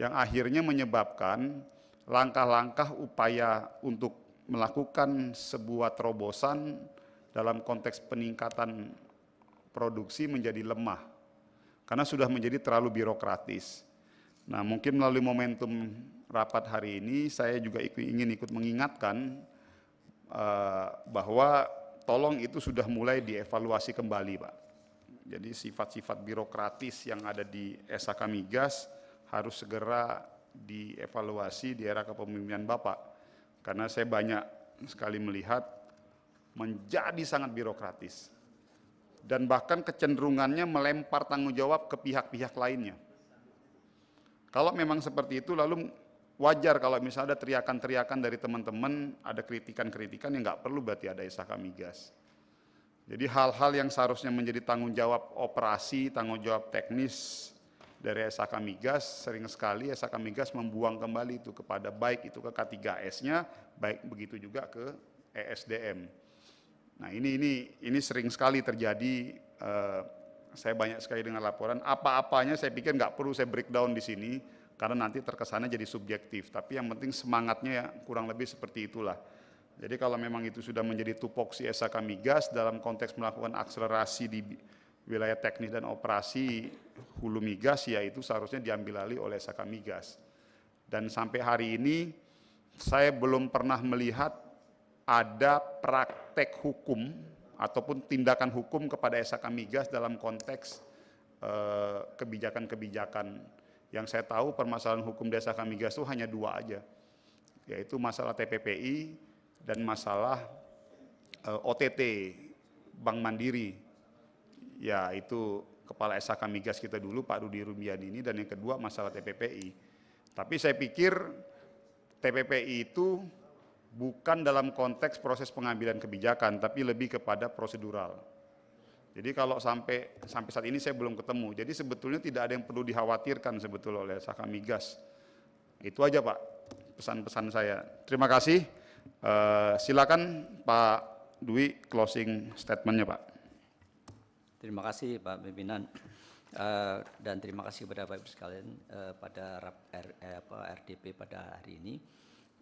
yang akhirnya menyebabkan langkah-langkah upaya untuk melakukan sebuah terobosan dalam konteks peningkatan produksi menjadi lemah karena sudah menjadi terlalu birokratis. Nah, mungkin melalui momentum rapat hari ini saya juga ingin ikut mengingatkan Eh, bahwa tolong itu sudah mulai dievaluasi kembali Pak. Jadi sifat-sifat birokratis yang ada di SHK Migas harus segera dievaluasi di era kepemimpinan Bapak. Karena saya banyak sekali melihat menjadi sangat birokratis. Dan bahkan kecenderungannya melempar tanggung jawab ke pihak-pihak lainnya. Kalau memang seperti itu lalu wajar kalau misalnya ada teriakan-teriakan dari teman-teman, ada kritikan-kritikan yang nggak perlu berarti ada kami migas. Jadi hal-hal yang seharusnya menjadi tanggung jawab operasi, tanggung jawab teknis dari kami migas, sering sekali kami migas membuang kembali itu kepada baik itu ke K3S-nya, baik begitu juga ke ESDM. Nah ini ini ini sering sekali terjadi. Uh, saya banyak sekali dengan laporan. Apa-apanya saya pikir nggak perlu saya breakdown di sini karena nanti terkesannya jadi subjektif. Tapi yang penting semangatnya ya kurang lebih seperti itulah. Jadi kalau memang itu sudah menjadi tupoksi SHK migas dalam konteks melakukan akselerasi di wilayah teknis dan operasi hulu migas ya itu seharusnya diambil alih oleh SHK migas. Dan sampai hari ini saya belum pernah melihat ada praktek hukum ataupun tindakan hukum kepada SHK migas dalam konteks eh, kebijakan-kebijakan eh, kebijakan -kebijakan yang saya tahu permasalahan hukum desa kami gas itu hanya dua aja, yaitu masalah TPPI dan masalah e, eh, OTT Bank Mandiri. Ya itu kepala kami Migas kita dulu Pak Rudi Rubian ini dan yang kedua masalah TPPI. Tapi saya pikir TPPI itu bukan dalam konteks proses pengambilan kebijakan tapi lebih kepada prosedural jadi kalau sampai sampai saat ini saya belum ketemu. Jadi sebetulnya tidak ada yang perlu dikhawatirkan sebetulnya oleh Saka Migas. Itu aja Pak pesan-pesan saya. Terima kasih. E, silakan Pak Dwi closing statementnya Pak. Terima kasih
Pak Pimpinan uh, dan terima kasih kepada Bapak Ibu sekalian uh, pada RAP, R, eh, apa, RDP pada hari ini.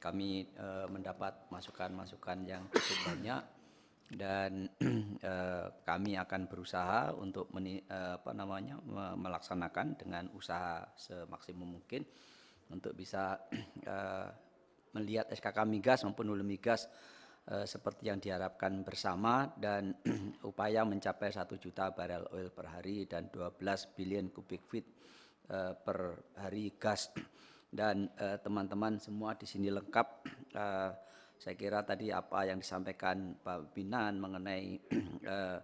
Kami mendapat masukan-masukan yang cukup banyak dan [CLEARS THROAT] eh, kami akan berusaha untuk meni, eh, apa namanya melaksanakan dengan usaha semaksimum mungkin untuk bisa [CLEARS THROAT] eh, melihat SKK migas maupun hulu migas eh, seperti yang diharapkan bersama dan [CLEARS THROAT] upaya mencapai 1 juta barel oil per hari dan 12 billion kubik feet eh, per hari gas dan eh, teman-teman eh, semua di sini lengkap eh, saya kira tadi apa yang disampaikan Pak Binan mengenai [CLEARS THROAT] eh,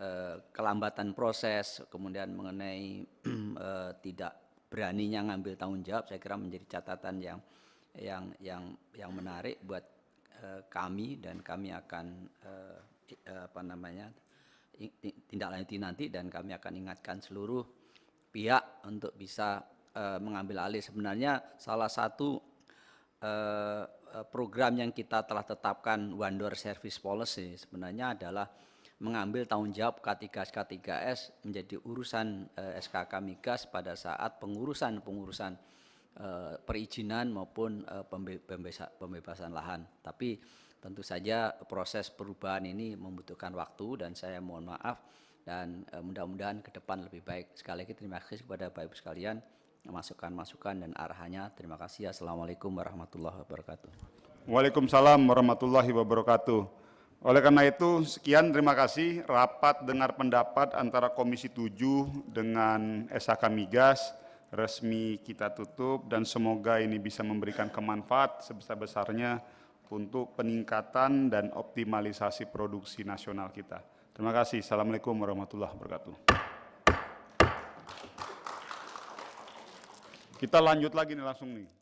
eh, kelambatan proses, kemudian mengenai [CLEARS THROAT] eh, tidak beraninya ngambil tanggung jawab, saya kira menjadi catatan yang yang yang yang menarik buat eh, kami dan kami akan eh, eh apa namanya tindak lanjuti nanti dan kami akan ingatkan seluruh pihak untuk bisa eh, mengambil alih. Sebenarnya salah satu eh, Eh, program yang kita telah tetapkan One Service Policy sebenarnya adalah mengambil tanggung jawab K3S-K3S menjadi urusan eh, SKK Migas pada saat pengurusan-pengurusan eh, perizinan maupun eh, pembe pembebasan, pembebasan lahan. Tapi tentu saja proses perubahan ini membutuhkan waktu dan saya mohon maaf dan eh, mudah-mudahan ke depan lebih baik. Sekali lagi terima kasih kepada Bapak Ibu sekalian masukan-masukan dan arahannya. Terima kasih. Assalamualaikum warahmatullahi wabarakatuh.
Waalaikumsalam warahmatullahi wabarakatuh. Oleh karena itu, sekian terima kasih rapat dengar pendapat antara Komisi 7 dengan SHK Migas resmi kita tutup dan semoga ini bisa memberikan kemanfaat sebesar-besarnya untuk peningkatan dan optimalisasi produksi nasional kita. Terima kasih. Assalamualaikum warahmatullahi wabarakatuh. Kita lanjut lagi nih langsung nih.